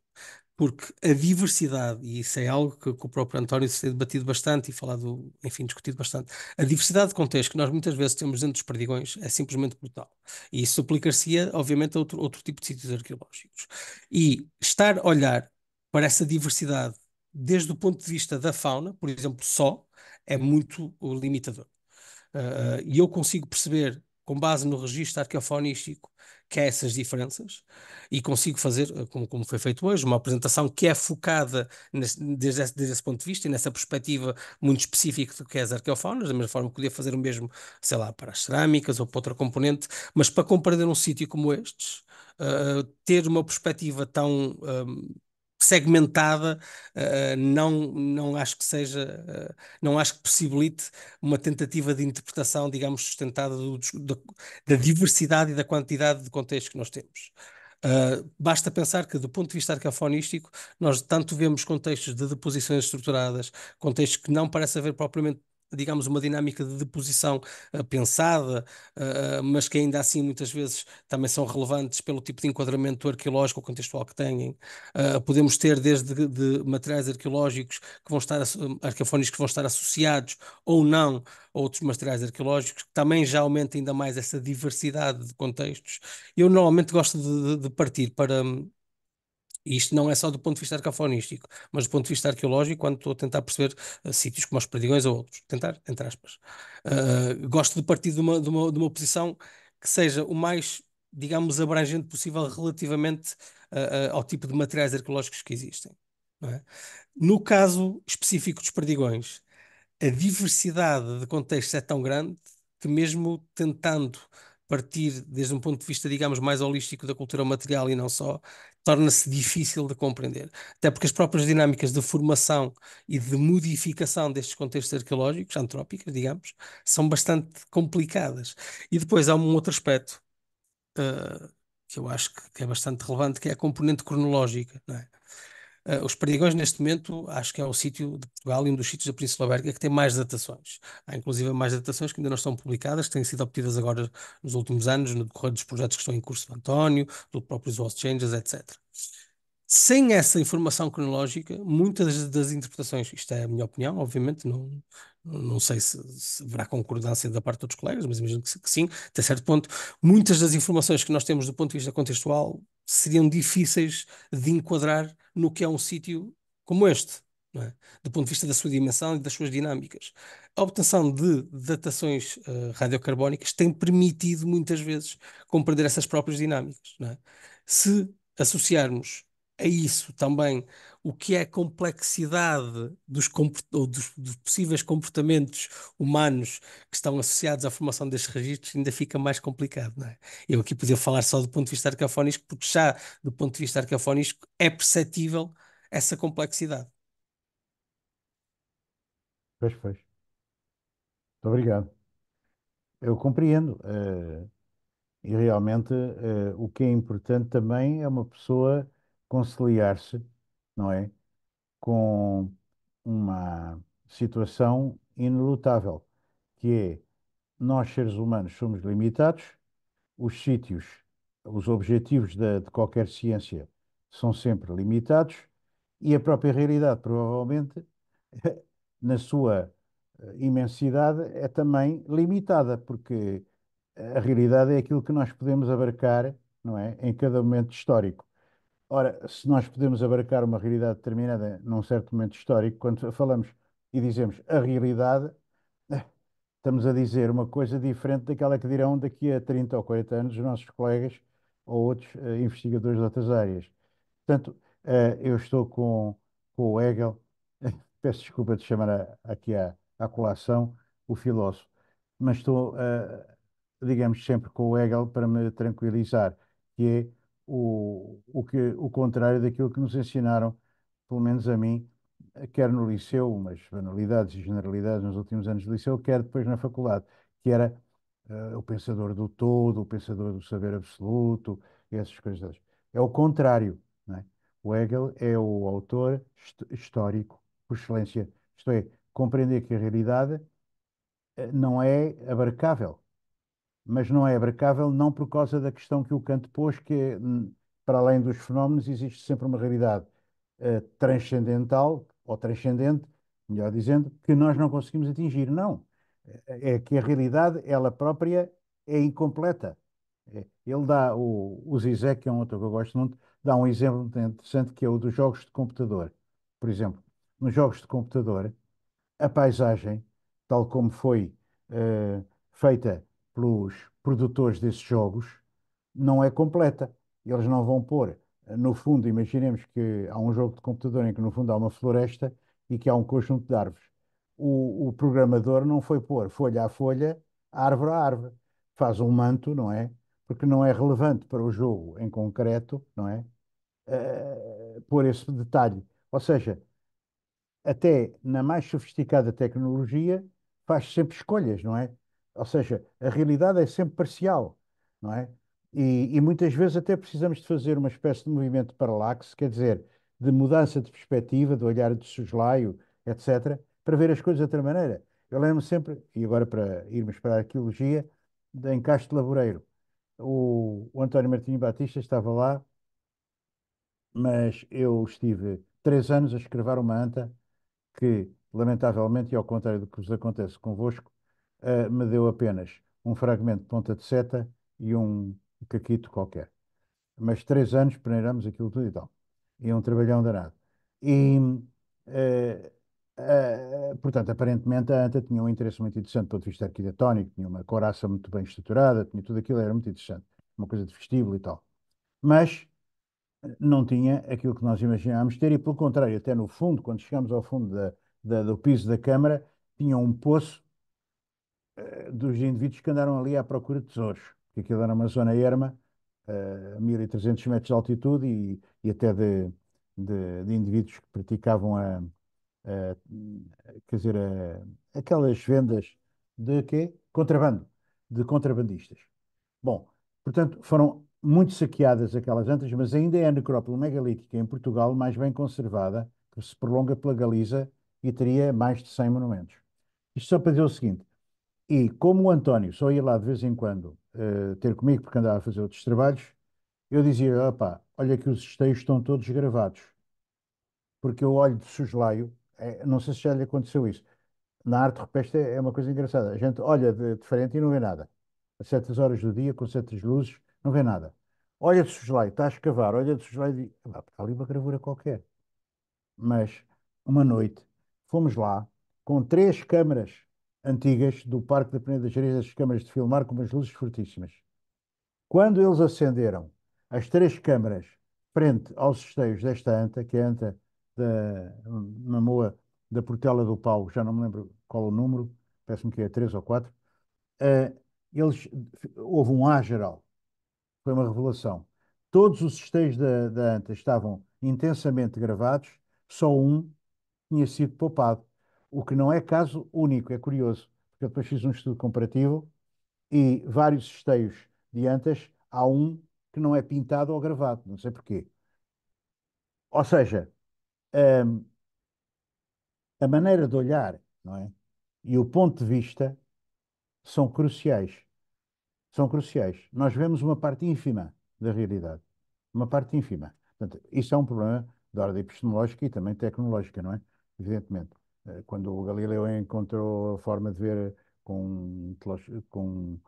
porque a diversidade, e isso é algo que, que o próprio António se tem debatido bastante e falado, enfim, discutido bastante, a diversidade de contextos que nós muitas vezes temos dentro dos Perdigões é simplesmente brutal. E isso aplicar-se, obviamente, a outro, outro tipo de sítios arqueológicos. E estar a olhar para essa diversidade desde o ponto de vista da fauna, por exemplo, só, é muito limitador. Uh, e eu consigo perceber com base no registro arqueofonístico, que há é essas diferenças, e consigo fazer, eh, como, como foi feito hoje, uma apresentação que é focada nesse, desde, esse, desde, esse, ponto de vista e nessa perspectiva muito específica do que é as arqueofonas, da mesma forma que podia fazer o mesmo, sei lá, para as cerâmicas ou para outra componente, mas para compreender um sítio como estes, uh, ter uma perspectiva tão. Um, eh, segmentada, uh, não, não acho que seja, uh, não acho que possibilite uma tentativa de interpretação, digamos, sustentada do, da, da, diversidade e da quantidade de contextos que nós temos. Uh, basta pensar que, do ponto de vista arcafonístico, nós tanto vemos contextos de deposições estruturadas, contextos que não parece haver propriamente digamos, uma dinâmica de deposição uh, pensada, uh, mas que ainda assim muitas vezes também são relevantes pelo tipo de enquadramento arqueológico ou contextual que têm. Uh, podemos ter desde de materiais arqueológicos que vão estar, arqueofónicos que vão estar associados ou não a outros materiais arqueológicos, que também já aumenta ainda mais essa diversidade de contextos. Eu normalmente gosto de, de partir para hum, isto não é só do ponto de vista arcafonístico, mas do ponto de vista arqueológico, quando estou a tentar perceber uh, sítios como os Perdigões ou outros. Tentar, entre aspas. Uh, gosto de partir de uma, de, uma, de uma posição que seja o mais, digamos, abrangente possível relativamente uh, ao tipo de materiais arqueológicos que existem. É? No caso específico dos Perdigões, a diversidade de contextos é tão grande que, mesmo tentando partir desde um ponto de vista, digamos, mais holístico da cultura material e não só, torna-se difícil de compreender. Até porque as próprias dinâmicas de formação e de modificação destes contextos arqueológicos, antrópicos, digamos, são bastante complicadas. E depois há um outro aspecto uh, que eu acho que, é bastante relevante, que é a componente cronológica. É? Uh, os Perdigões, neste momento, acho que é o sítio de Portugal e um dos sítios da Península Ibérica que tem mais datações. Há inclusive mais datações que ainda não estão publicadas, que têm sido obtidas agora nos últimos anos, no decorrer dos projetos que estão em curso do António, do próprio Zoos Changes, etc. Sem essa informação cronológica, muitas das interpretações, isto é a minha opinião, obviamente, não, não sei se, se haverá concordância da parte dos colegas, mas imagino que, que sim. Até certo ponto, muitas das informações que nós temos do ponto de vista contextual seriam difíceis de enquadrar no que é um sítio como este. É? do ponto de vista da sua dimensão e das suas dinâmicas. A obtenção de datações uh, radiocarbónicas tem permitido muitas vezes compreender essas próprias dinâmicas. É? Se associarmos a é isso também o que é a complexidade dos, dos, dos, possíveis comportamentos humanos que estão associados à formação destes registros ainda fica mais complicado, não é? Eu aqui podia falar só do ponto de vista arcafónico, porque já do ponto de vista arcafónico é perceptível essa complexidade. Pois, pois. Muito obrigado. Eu compreendo. Uh, e realmente uh, o que é importante também é uma pessoa conciliar-se, não é? Com uma situação inelutável, que é nós seres humanos somos limitados, os sítios, os objetivos de, de qualquer ciência são sempre limitados e a própria realidade, provavelmente, na sua eh, imensidade, é também limitada, porque a realidade é aquilo que nós podemos abarcar, não é, em cada momento histórico. Ora, se nós podemos abarcar uma realidade determinada num certo momento histórico, quando falamos e dizemos a realidade, estamos a dizer uma coisa diferente daquela que dirão daqui a 30 ou 40 anos os nossos colegas ou outros uh, investigadores de outras áreas. Portanto, uh, eu estou com, com o Hegel, peço desculpa de chamar a, aqui à, à colação o filósofo, mas estou, uh, digamos, sempre com o Hegel para me tranquilizar, que é o, o, que, o contrário daquilo que nos ensinaram, pelo menos a mim, quer no liceu, umas banalidades e generalidades nos últimos anos do liceu, quer depois na faculdade, que era uh, o pensador do todo, o pensador do saber absoluto, essas coisas. É o contrário. Não é? O Hegel é o autor histórico, por excelência, isto é, compreender que a realidade eh, não é abarcável mas não é abracável não por causa da questão que o Kant pôs, que é, hum, para além dos fenómenos existe sempre uma realidade uh, transcendental, ou transcendente, melhor dizendo, que nós não conseguimos atingir. Não. É, é que a realidade, ela própria, é incompleta. É, ele dá, o, o Zizek, que é um outro que eu gosto muito, dá um exemplo interessante que é o dos jogos de computador. Por exemplo, nos jogos de computador, a paisagem, tal como foi uh, feita pelos produtores desses jogos não é completa. Eles não vão pôr, eh, no fundo, imaginemos que há um jogo de computador em que no fundo há uma floresta e que há um conjunto de árvores. O, o programador não foi pôr folha a folha, árvore a árvore. Faz um manto, não é? Porque não é relevante para o jogo em concreto, não é? Uh, pôr esse detalhe. Ou seja, até na mais sofisticada tecnologia, faz sempre escolhas, não é? Ou seja, a realidade é sempre parcial, não é? E, e, muitas vezes até precisamos de fazer uma espécie de movimento de paralaxe, quer dizer, de mudança de perspectiva, de olhar de soslaio, etc., para ver as coisas de outra maneira. Eu lembro sempre, e agora para irmos para a arqueologia, encaixe de Laboreiro. O, o António Martinho Batista estava lá, mas eu estive três anos a escrever uma anta que, lamentavelmente, e ao contrário do que vos acontece convosco, uh, me deu apenas um fragmento de ponta de seta e um caquito qualquer. Mas três anos peneiramos aquilo tudo e tal. E é um trabalhão danado. E, uh, uh, portanto, aparentemente a ANTA tinha um interesse muito interessante do ponto de vista arquitetónico, tinha uma coraça muito bem estruturada, tinha tudo aquilo, era muito interessante. Uma coisa de vestíbulo e tal. Mas não tinha aquilo que nós imaginávamos ter, e pelo contrário, até no fundo, quando chegámos ao fundo da, da, do piso da Câmara, tinha um poço eh, dos indivíduos que andaram ali à procura de tesouros, que aquilo era uma zona erma, eh, a 1300 metros de altitude e, e até de, de, de, indivíduos que praticavam a, a quer dizer, a, aquelas vendas de quê? Contrabando, de contrabandistas. Bom, portanto, foram muito saqueadas aquelas antas, mas ainda é a necrópole megalítica em Portugal mais bem conservada, que se prolonga pela Galiza e teria mais de 100 monumentos. Isto só para dizer o seguinte, e como o António só ia lá de vez em quando uh, ter comigo, porque andava a fazer outros trabalhos, eu dizia: opá, olha que os esteios estão todos gravados. Porque eu olho de suslaio, é, não sei se já lhe aconteceu isso. Na arte rupestre é, é uma coisa engraçada. A gente olha de, de frente e não vê nada. A certas horas do dia, com certas luzes, não vê nada. Olha de suslaio, está a escavar, olha de suslaio e diz: ah, está ali uma gravura qualquer. Mas, uma noite, fomos lá com três câmaras antigas do Parque da Peneda das Areias câmaras de filmar com umas luzes fortíssimas. Quando eles acenderam as três câmaras frente aos esteios desta anta, que é a anta da, na moa da Portela do Pau, já não me lembro qual o número, parece-me que é três ou quatro, uh, eles, houve um A geral. Foi uma revelação. Todos os esteios da, da anta estavam intensamente gravados, só um tinha sido poupado o que não é caso único, é curioso, porque eu depois fiz um estudo comparativo e vários esteios de antas, há um que não é pintado ou gravado, não sei porquê. Ou seja, hum, a maneira de olhar não é? e o ponto de vista são cruciais. São cruciais. Nós vemos uma parte ínfima da realidade. Uma parte ínfima. Portanto, isso é um problema de ordem epistemológica e também tecnológica, não é? Evidentemente. Eh, quando o Galileu encontrou a forma de ver com, com,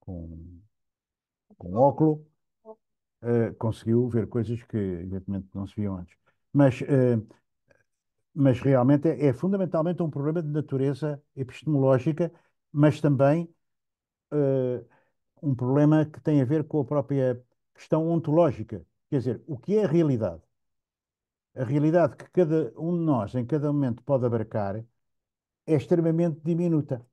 com, com óculo, uh, conseguiu ver coisas que, evidentemente, não se viam antes. Mas, uh, mas realmente é, é, fundamentalmente um problema de natureza epistemológica, mas também uh, um problema que tem a ver com a própria questão ontológica. Quer dizer, o que é a realidade? a realidade que cada um de nós, em cada momento, pode abarcar é extremamente diminuta.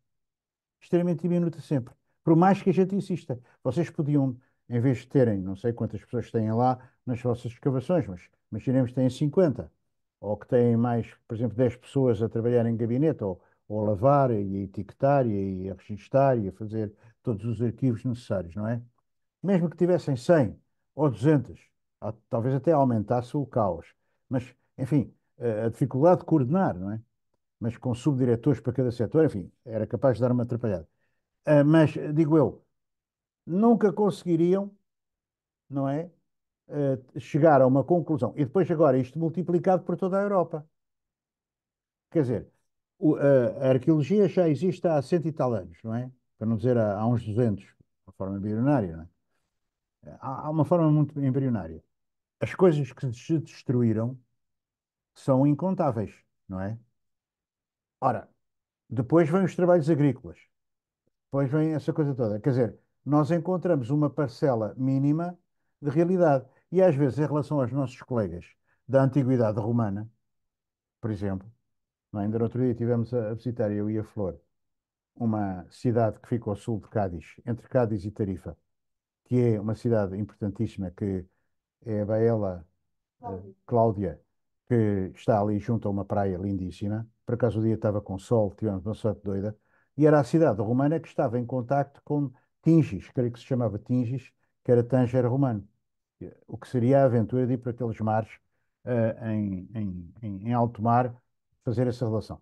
Extremamente diminuta sempre. Por mais que a gente insista. Vocês podiam, em vez de terem, não sei quantas pessoas têm lá nas vossas escavações, mas imaginemos que têm 50, ou que têm mais, por exemplo, 10 pessoas a trabalhar em gabinete, ou, ou a lavar, e a etiquetar, e a registar, e a fazer todos os arquivos necessários, não é? Mesmo que tivessem 100 ou 200, talvez até aumentasse o caos mas, enfim, a dificuldade de coordenar, não é? Mas com subdiretores para cada setor, enfim, era capaz de dar uma atrapalhada. Ah, mas, digo eu, nunca conseguiriam, não é? Ah, chegar a uma conclusão. E depois, agora, isto multiplicado por toda a Europa. Quer dizer, a arqueologia já existe há cento e tal anos, não é? Para não dizer há, uns 200, de forma embrionária, não é? Há uma forma muito embrionária as coisas que se destruíram são incontáveis, não é? Ora, depois vêm os trabalhos agrícolas, depois vem essa coisa toda. Quer dizer, nós encontramos uma parcela mínima de realidade. E às vezes, em relação aos nossos colegas da Antiguidade Romana, por exemplo, é? ainda no outro dia tivemos a, visitar, eu e a Flor, uma cidade que fica ao sul de Cádiz, entre Cádiz e Tarifa, que é uma cidade importantíssima que é a Baela eh, Cláudia, que está ali junto a uma praia lindíssima. Por acaso o dia estava com sol, tivemos uma sorte doida. E era a cidade romana que estava em contacto com Tingis, creio que se chamava Tingis, que era Tanger romano. O que seria a aventura de ir para aqueles mares uh, em, em, em alto mar fazer essa relação.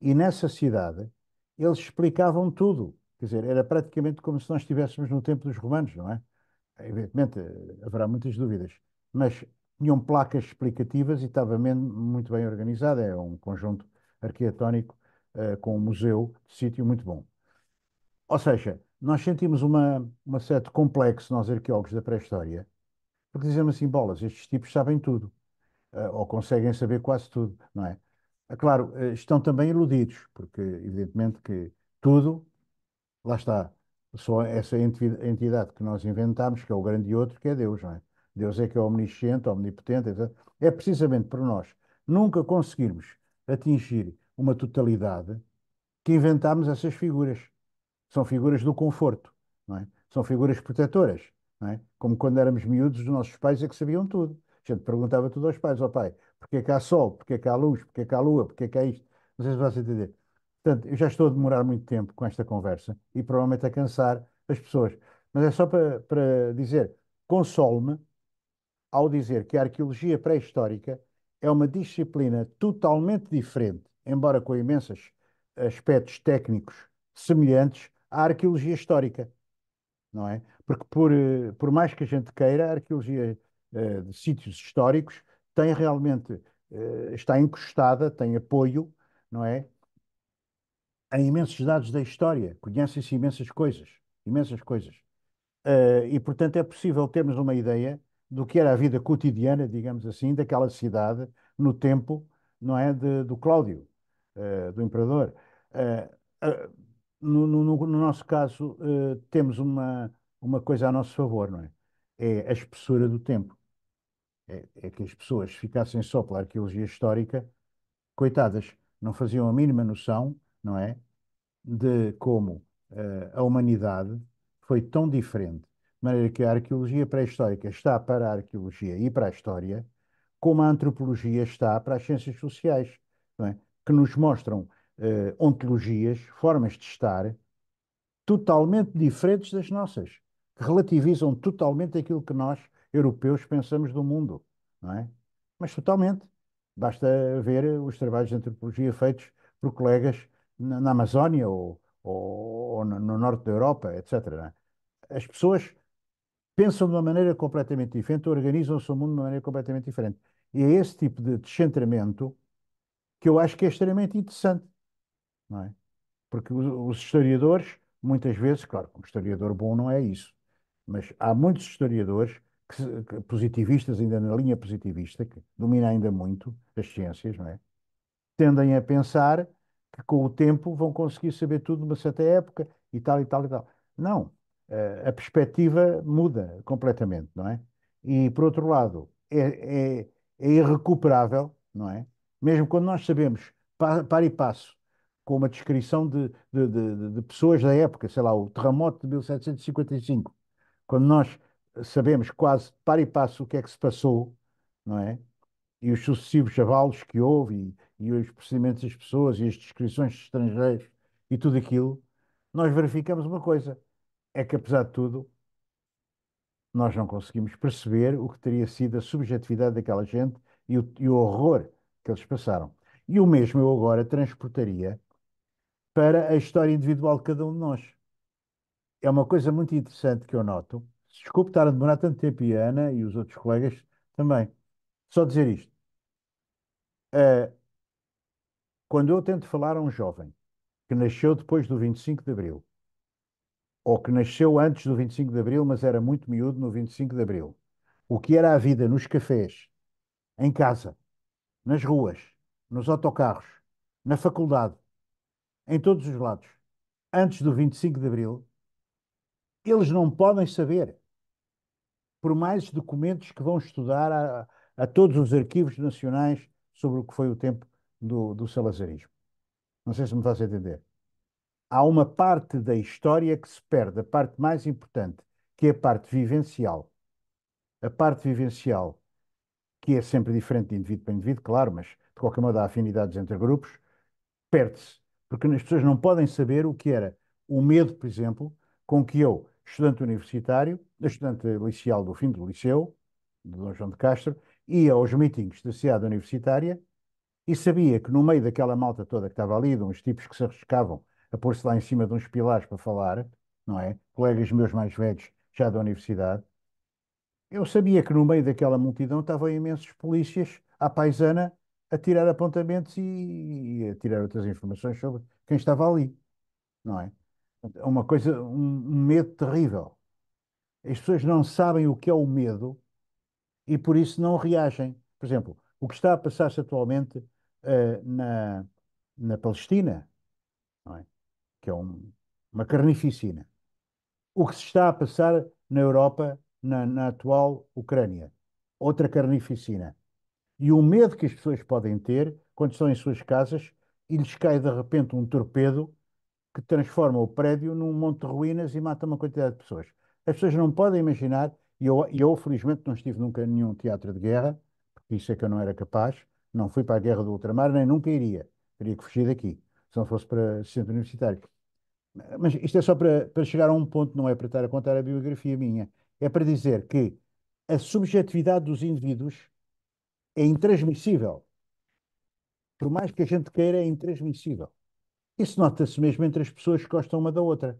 E nessa cidade eles explicavam tudo. Quer dizer, era praticamente como se nós estivéssemos no tempo dos romanos, não é? Evidentemente, haverá muitas dúvidas, mas tinham placas explicativas e estava muito bem organizada. É um conjunto arquitetónico uh, com um museu de sítio muito bom. Ou seja, nós sentimos uma, uma certo complexo, nós arqueólogos da pré-história, porque dizemos assim, bolas, estes tipos sabem tudo, uh, ou conseguem saber quase tudo, não é? é claro, eh, estão também iludidos, porque evidentemente que tudo, lá está, só essa entidade que nós inventámos, que é o grande outro, que é Deus, não é? Deus é que é omnisciente, omnipotente, etc. É precisamente por nós nunca conseguirmos atingir uma totalidade que inventámos essas figuras. São figuras do conforto, não é? São figuras protetoras, não é? Como quando éramos miúdos, os nossos pais é que sabiam tudo. A gente perguntava tudo aos pais, ó oh, pai, porque é que há sol, porque é que há luz, porque é que há lua, porque é que há isto. Não sei se vais entender. Portanto, eu já estou a demorar muito tempo com esta conversa e provavelmente a cansar as pessoas. Mas é só para, para dizer, console-me ao dizer que a arqueologia pré-histórica é uma disciplina totalmente diferente, embora com imensos aspectos técnicos semelhantes à arqueologia histórica, não é? Porque por, por mais que a gente queira, a arqueologia eh, de sítios históricos tem realmente eh, está encostada, tem apoio, não é? em imensos dados da história, conhecem-se imensas coisas, imensas coisas. Uh, e, portanto, é possível termos uma ideia do que era a vida cotidiana, digamos assim, daquela cidade no tempo, não é, de, do Cláudio, uh, do imperador. Uh, no, no, no, nosso caso, temos uma, uma coisa a nosso favor, não é? É a espessura do tempo. É, é que as pessoas ficassem só pela arqueologia histórica, coitadas, não faziam a mínima noção não é? De como uh, a humanidade foi tão diferente, de maneira que a arqueologia pré-histórica está para a arqueologia e para a história, como a antropologia está para as ciências sociais, é? que nos mostram uh, ontologias, formas de estar totalmente diferentes das nossas, que relativizam totalmente aquilo que nós, europeus, pensamos do mundo, não é? Mas totalmente. Basta ver os trabalhos de antropologia feitos por colegas na, na Amazónia ou, ou, ou, no norte da Europa, etc. Né? As pessoas pensam de uma maneira completamente diferente, organizam o seu mundo de uma maneira completamente diferente. E é esse tipo de descentramento que eu acho que é extremamente interessante, não é? Porque os, historiadores, muitas vezes, claro, um historiador bom não é isso, mas há muitos historiadores que, que, positivistas, ainda na linha positivista, que domina ainda muito as ciências, não é? Tendem a pensar que com o tempo vão conseguir saber tudo uma certa época e tal e tal e tal. Não. Eh, a perspectiva muda completamente, não é? E, por outro lado, é, é, é irrecuperável, não é? Mesmo quando nós sabemos, para, e passo, com uma descrição de, de, de, de, pessoas da época, sei lá, o terremoto de 1755, quando nós sabemos quase para e passo o que é que se passou, não é? e os sucessivos avalos que houve, e, e, os procedimentos das pessoas, e as descrições de estrangeiros, e tudo aquilo, nós verificamos uma coisa: é que, apesar de tudo, nós não conseguimos perceber o que teria sido a subjetividade daquela gente e o, e o horror que eles passaram. E o mesmo eu agora transportaria para a história individual de cada um de nós. É uma coisa muito interessante que eu noto. Desculpe estar a demorar tanto tempo, e a Ana e os outros colegas também. Só dizer isto. Uh, quando eu tento falar a um jovem que nasceu depois do 25 de Abril, ou que nasceu antes do 25 de Abril, mas era muito miúdo no 25 de Abril, o que era a vida nos cafés, em casa, nas ruas, nos autocarros, na faculdade, em todos os lados, antes do 25 de Abril, eles não podem saber, por mais documentos que vão estudar a, a todos os arquivos nacionais sobre o que foi o tempo do, do salazarismo. Não sei se me faz entender. Há uma parte da história que se perde, a parte mais importante, que é a parte vivencial. A parte vivencial, que é sempre diferente de indivíduo para indivíduo, claro, mas de qualquer modo há afinidades entre grupos, perde-se. Porque as pessoas não podem saber o que era o medo, por exemplo, com que eu, estudante universitário, estudante liceal do fim do liceu, de Dom João de Castro, ia aos meetings da cidade universitária e sabia que no meio daquela malta toda que estava ali, de uns tipos que se arriscavam a pôr-se lá em cima de uns pilares para falar, não é? Colegas meus mais velhos já da universidade, eu sabia que no meio daquela multidão estavam imensos polícias à paisana a tirar apontamentos e, e a tirar outras informações sobre quem estava ali, não é? É uma coisa, um medo terrível. As pessoas não sabem o que é o medo e por isso não reagem. Por exemplo, o que está a passar-se atualmente uh, na, na Palestina, é? que é um, uma carnificina. O que se está a passar na Europa, na, na atual Ucrânia, outra carnificina. E o medo que as pessoas podem ter quando estão em suas casas e lhes cai de repente um torpedo que transforma o prédio num monte de ruínas e mata uma quantidade de pessoas. As pessoas não podem imaginar e eu, eu, felizmente, não estive nunca em nenhum teatro de guerra, porque isso é que eu não era capaz. Não fui para a guerra do ultramar, nem nunca iria. Teria que fugir daqui, se não fosse para centro universitário. Mas isto é só para, para chegar a um ponto, não é para estar a contar a biografia minha. É para dizer que a subjetividade dos indivíduos é intransmissível. Por mais que a gente queira, é intransmissível. Isso nota-se mesmo entre as pessoas que gostam uma da outra.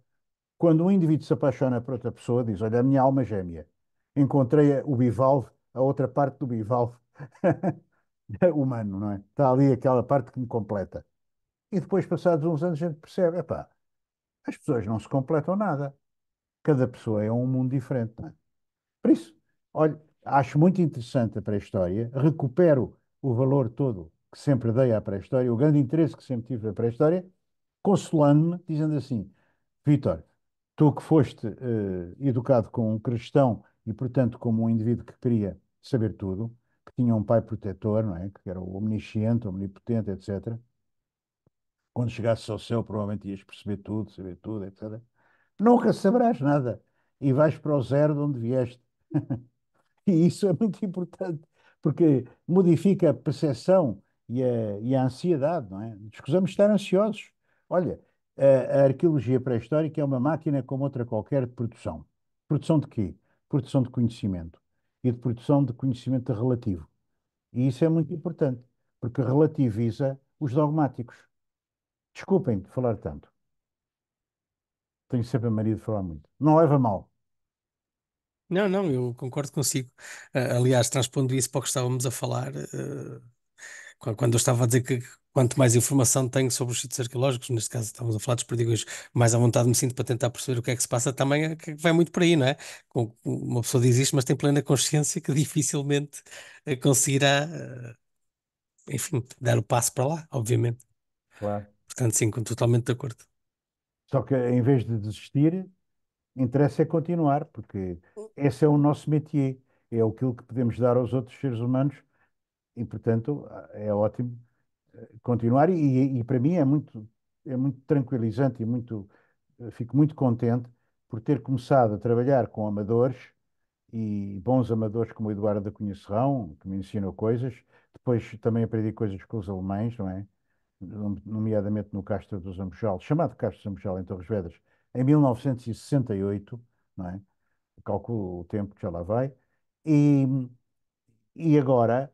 Quando um indivíduo se apaixona por outra pessoa, diz: Olha, a minha alma gêmea encontrei o bivalve, a outra parte do bivalve humano, não é? Está ali aquela parte que me completa. E depois, passados uns anos, a gente percebe, epá, as pessoas não se completam nada. Cada pessoa é um mundo diferente, não é? Por isso, olha, acho muito interessante a pré-história, recupero o valor todo que sempre dei à pré-história, o grande interesse que sempre tive à pré-história, consolando-me, dizendo assim: Vitor, tu que foste uh, educado com um cristão e, portanto, como um indivíduo que queria saber tudo, que tinha um pai protetor, não é? que era omnisciente, omnipotente, etc., quando chegasses ao céu, provavelmente ias perceber tudo, saber tudo, etc. Nunca saberás nada e vais para o zero de onde vieste. e isso é muito importante, porque modifica a percepção e a, e a ansiedade, não é? Escusamos estar ansiosos. Olha, a, a arqueologia pré-histórica é uma máquina como outra qualquer de produção. Produção de quê? produção de conhecimento e de produção de conhecimento relativo. E isso é muito importante, porque relativiza os dogmáticos. Desculpem de falar tanto. Tenho sempre a marido de falar muito. Não leva mal. Não, não, eu concordo consigo. Uh, aliás, transpondo isso para o que estávamos a falar, uh, quando eu estava a dizer que quanto mais informação tenho sobre os sítios arqueológicos, neste caso estamos a falar dos perdigões, mais à vontade me sinto para tentar perceber o que é que se passa, também é que vai muito por aí, não é? Uma pessoa diz isto, mas tem plena consciência que dificilmente eh, conseguirá, eh, enfim, dar o passo para lá, obviamente. Claro. Portanto, sim, totalmente de acordo. Só que eh, em vez de desistir, interessa é continuar, porque hum. esse é o nosso métier, é aquilo que podemos dar aos outros seres humanos e, portanto, é ótimo eh, continuar. E, e, para mim é muito, é muito tranquilizante e muito, eh, fico muito contente por ter começado a trabalhar com amadores e bons amadores como o Eduardo da Cunha Serrão, que me ensinou coisas. Depois também aprendi coisas com os alemães, não é? Nomeadamente no Castro dos Zambujal, chamado Castro Zambujal em Torres Vedras, em 1968, não é? Calculo o tempo que já lá vai. E, e agora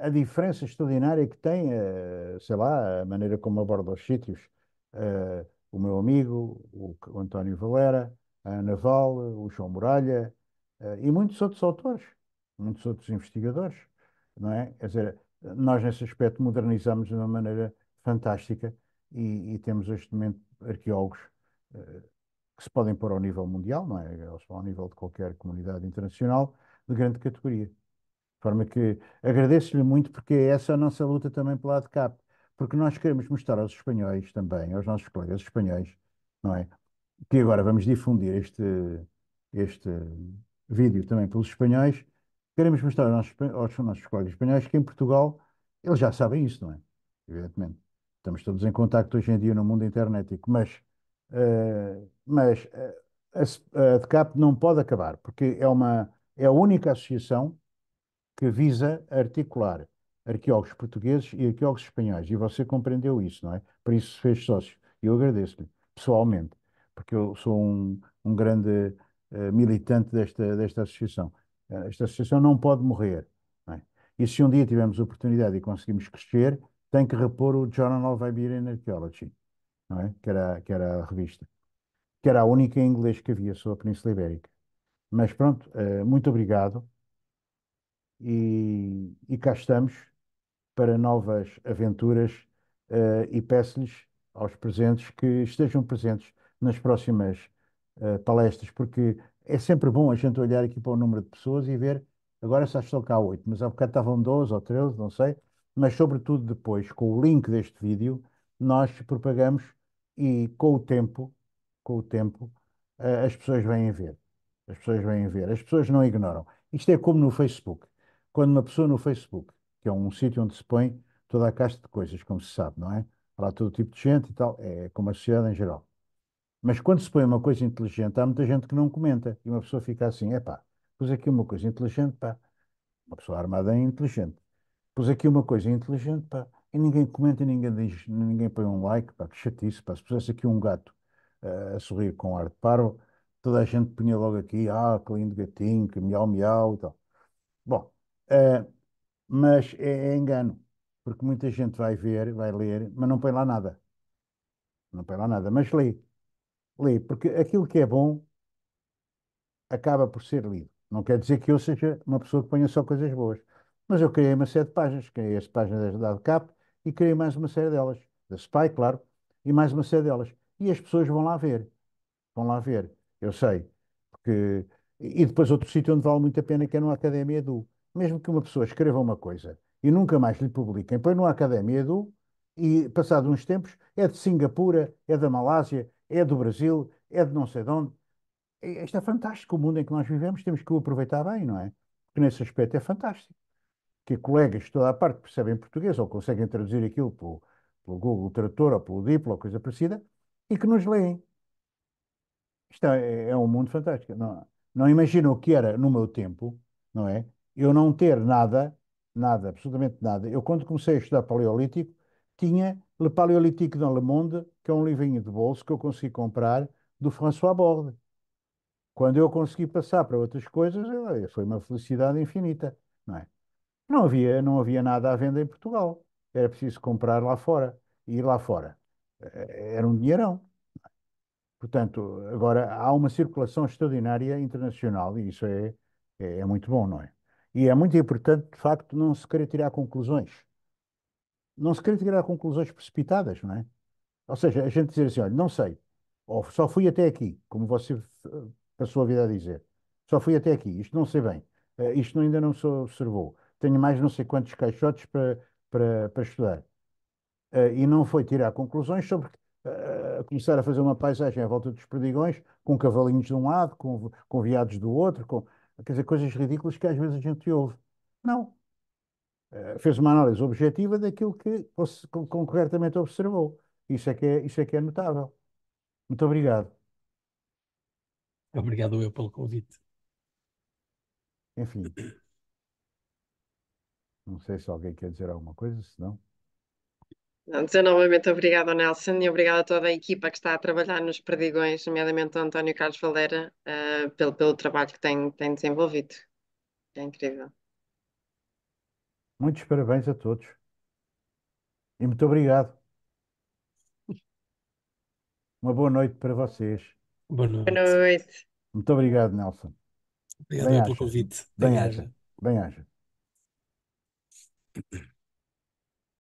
a diferença extraordinária que tem, eh, sei lá, a maneira como aborda os sítios. Eh, o meu amigo, o, António Valera, a Ana Val, o João Muralha eh, e muitos outros autores, muitos outros investigadores, não é? Quer dizer, nós nesse aspecto modernizamos de uma maneira fantástica e, e temos neste momento arqueólogos que se podem pôr ao nível mundial, não é? Ao nível de qualquer comunidade internacional, de grande categoria. De forma que agradeço-lhe muito, porque é essa é a nossa luta também pelo ADCAP, porque nós queremos mostrar aos espanhóis também, aos nossos colegas espanhóis, não é? Que agora vamos difundir este, este vídeo também pelos espanhóis, queremos mostrar aos nossos, aos nossos colegas espanhóis que em Portugal eles já sabem isso, não é? Evidentemente. Estamos todos em contacto hoje em dia no mundo internetico, mas, uh, mas uh, a, a não pode acabar, porque é, uma, é a única associação que visa articular arqueólogos portugueses e arqueólogos espanhóis. E você compreendeu isso, não é? Por isso se fez sócio. e Eu agradeço-lhe, pessoalmente, porque eu sou um, um grande uh, militante desta, desta associação. Eh, esta associação não pode morrer. Não é? E se um dia tivermos oportunidade e conseguimos crescer, tem que repor o Journal of Iberian Archaeology, não é? que, era, que era a revista, que era a única em inglês que havia sobre a Península Ibérica. Mas pronto, uh, muito obrigado e, e cá estamos para novas aventuras uh, e peço-lhes aos presentes que estejam presentes nas próximas uh, palestras, porque é sempre bom a gente olhar aqui para o número de pessoas e ver, agora só estão cá oito, mas há bocado estavam 12 ou 13, não sei, mas sobretudo depois, com o link deste vídeo, nós propagamos e com o tempo, com o tempo, uh, as pessoas vêm ver. As pessoas vêm ver, as pessoas não ignoram. Isto é como no Facebook quando uma pessoa no Facebook, que é um sítio onde se põe toda a caixa de coisas, como se sabe, não é? Para todo tipo de gente e tal, é como a sociedade em geral. Mas quando se põe uma coisa inteligente, há muita gente que não comenta. E uma pessoa fica assim, epá, pus aqui uma coisa inteligente, pá. Uma pessoa armada é inteligente. Pus aqui uma coisa inteligente, pá. E ninguém comenta, ninguém diz, ninguém põe um like, pá, que chatice, pá. Se pusesse aqui um gato uh, a sorrir com ar de paro, toda a gente punha logo aqui, ah, que lindo gatinho, que miau, miau e tal. Bom, Uh, mas é, é, engano, porque muita gente vai ver, vai ler, mas não põe lá nada. Não põe lá nada, mas lê. Lê, porque aquilo que é bom acaba por ser lido. Não quer dizer que eu seja uma pessoa que ponha só coisas boas. Mas eu criei uma série de páginas, criei as páginas da ADCAP e criei mais uma série delas, da SPY, claro, e mais uma série delas. E as pessoas vão lá ver. Vão lá ver, eu sei. Porque... E depois outro sítio onde vale muito a pena que é na Academia do mesmo que uma pessoa escreva uma coisa e nunca mais lhe publiquem, põe numa academia do e, passado uns tempos, é de Singapura, é da Malásia, é do Brasil, é de não sei de onde. Isto é fantástico, o mundo em que nós vivemos, temos que o aproveitar bem, não é? Porque nesse aspecto é fantástico. Que colegas de toda a parte percebem português ou conseguem traduzir aquilo pelo, pelo Google Tradutor ou pelo Diplo ou coisa parecida e que nos leem. Isto é, é um mundo fantástico. Não, não imagino o que era no meu tempo, não é? eu não ter nada, nada, absolutamente nada. Eu, quando comecei a estudar Paleolítico, tinha Le Paleolítico dans le Monde, que é um livrinho de bolso que eu consegui comprar do François Borde. Quando eu consegui passar para outras coisas, foi uma felicidade infinita, não é? Não havia, não havia nada à venda em Portugal. Era preciso comprar lá fora, ir lá fora. Eh, era um dinheirão. É? Portanto, agora há uma circulação extraordinária internacional e isso é, é, é muito bom, não é? E é muito importante, de facto, não se querer tirar conclusões. Não se querer tirar conclusões precipitadas, não é? Ou seja, a gente dizer assim, olha, não sei, ou só fui até aqui, como você eh, passou a vida a dizer, só fui até aqui, isto não sei bem, eh, isto ainda não se observou, tenho mais não sei quantos caixotes para, para, para estudar. Eh, e não foi tirar conclusões sobre Uh, começar a fazer uma paisagem à volta dos perdigões, com cavalinhos de um lado, com, com viados do outro, com, quer dizer, coisas ridículas que às vezes a gente ouve. Não. Uh, fez uma análise objetiva daquilo que concretamente observou. Isso é que é, isso é que é notável. Muito obrigado. Obrigado eu pelo convite. Enfim. Não sei se alguém quer dizer alguma coisa, se não. Não, dizer novamente obrigado ao Nelson e obrigado a toda a equipa que está a trabalhar nos perdigões, nomeadamente ao António Carlos Valera, uh, pelo, pelo trabalho que tem, tem desenvolvido. É incrível. Muitos parabéns a todos. E muito obrigado. Uma boa noite para vocês. Boa noite. Boa noite. Muito obrigado, Nelson. Obrigado pelo convite. Bem-aja. Bem-aja.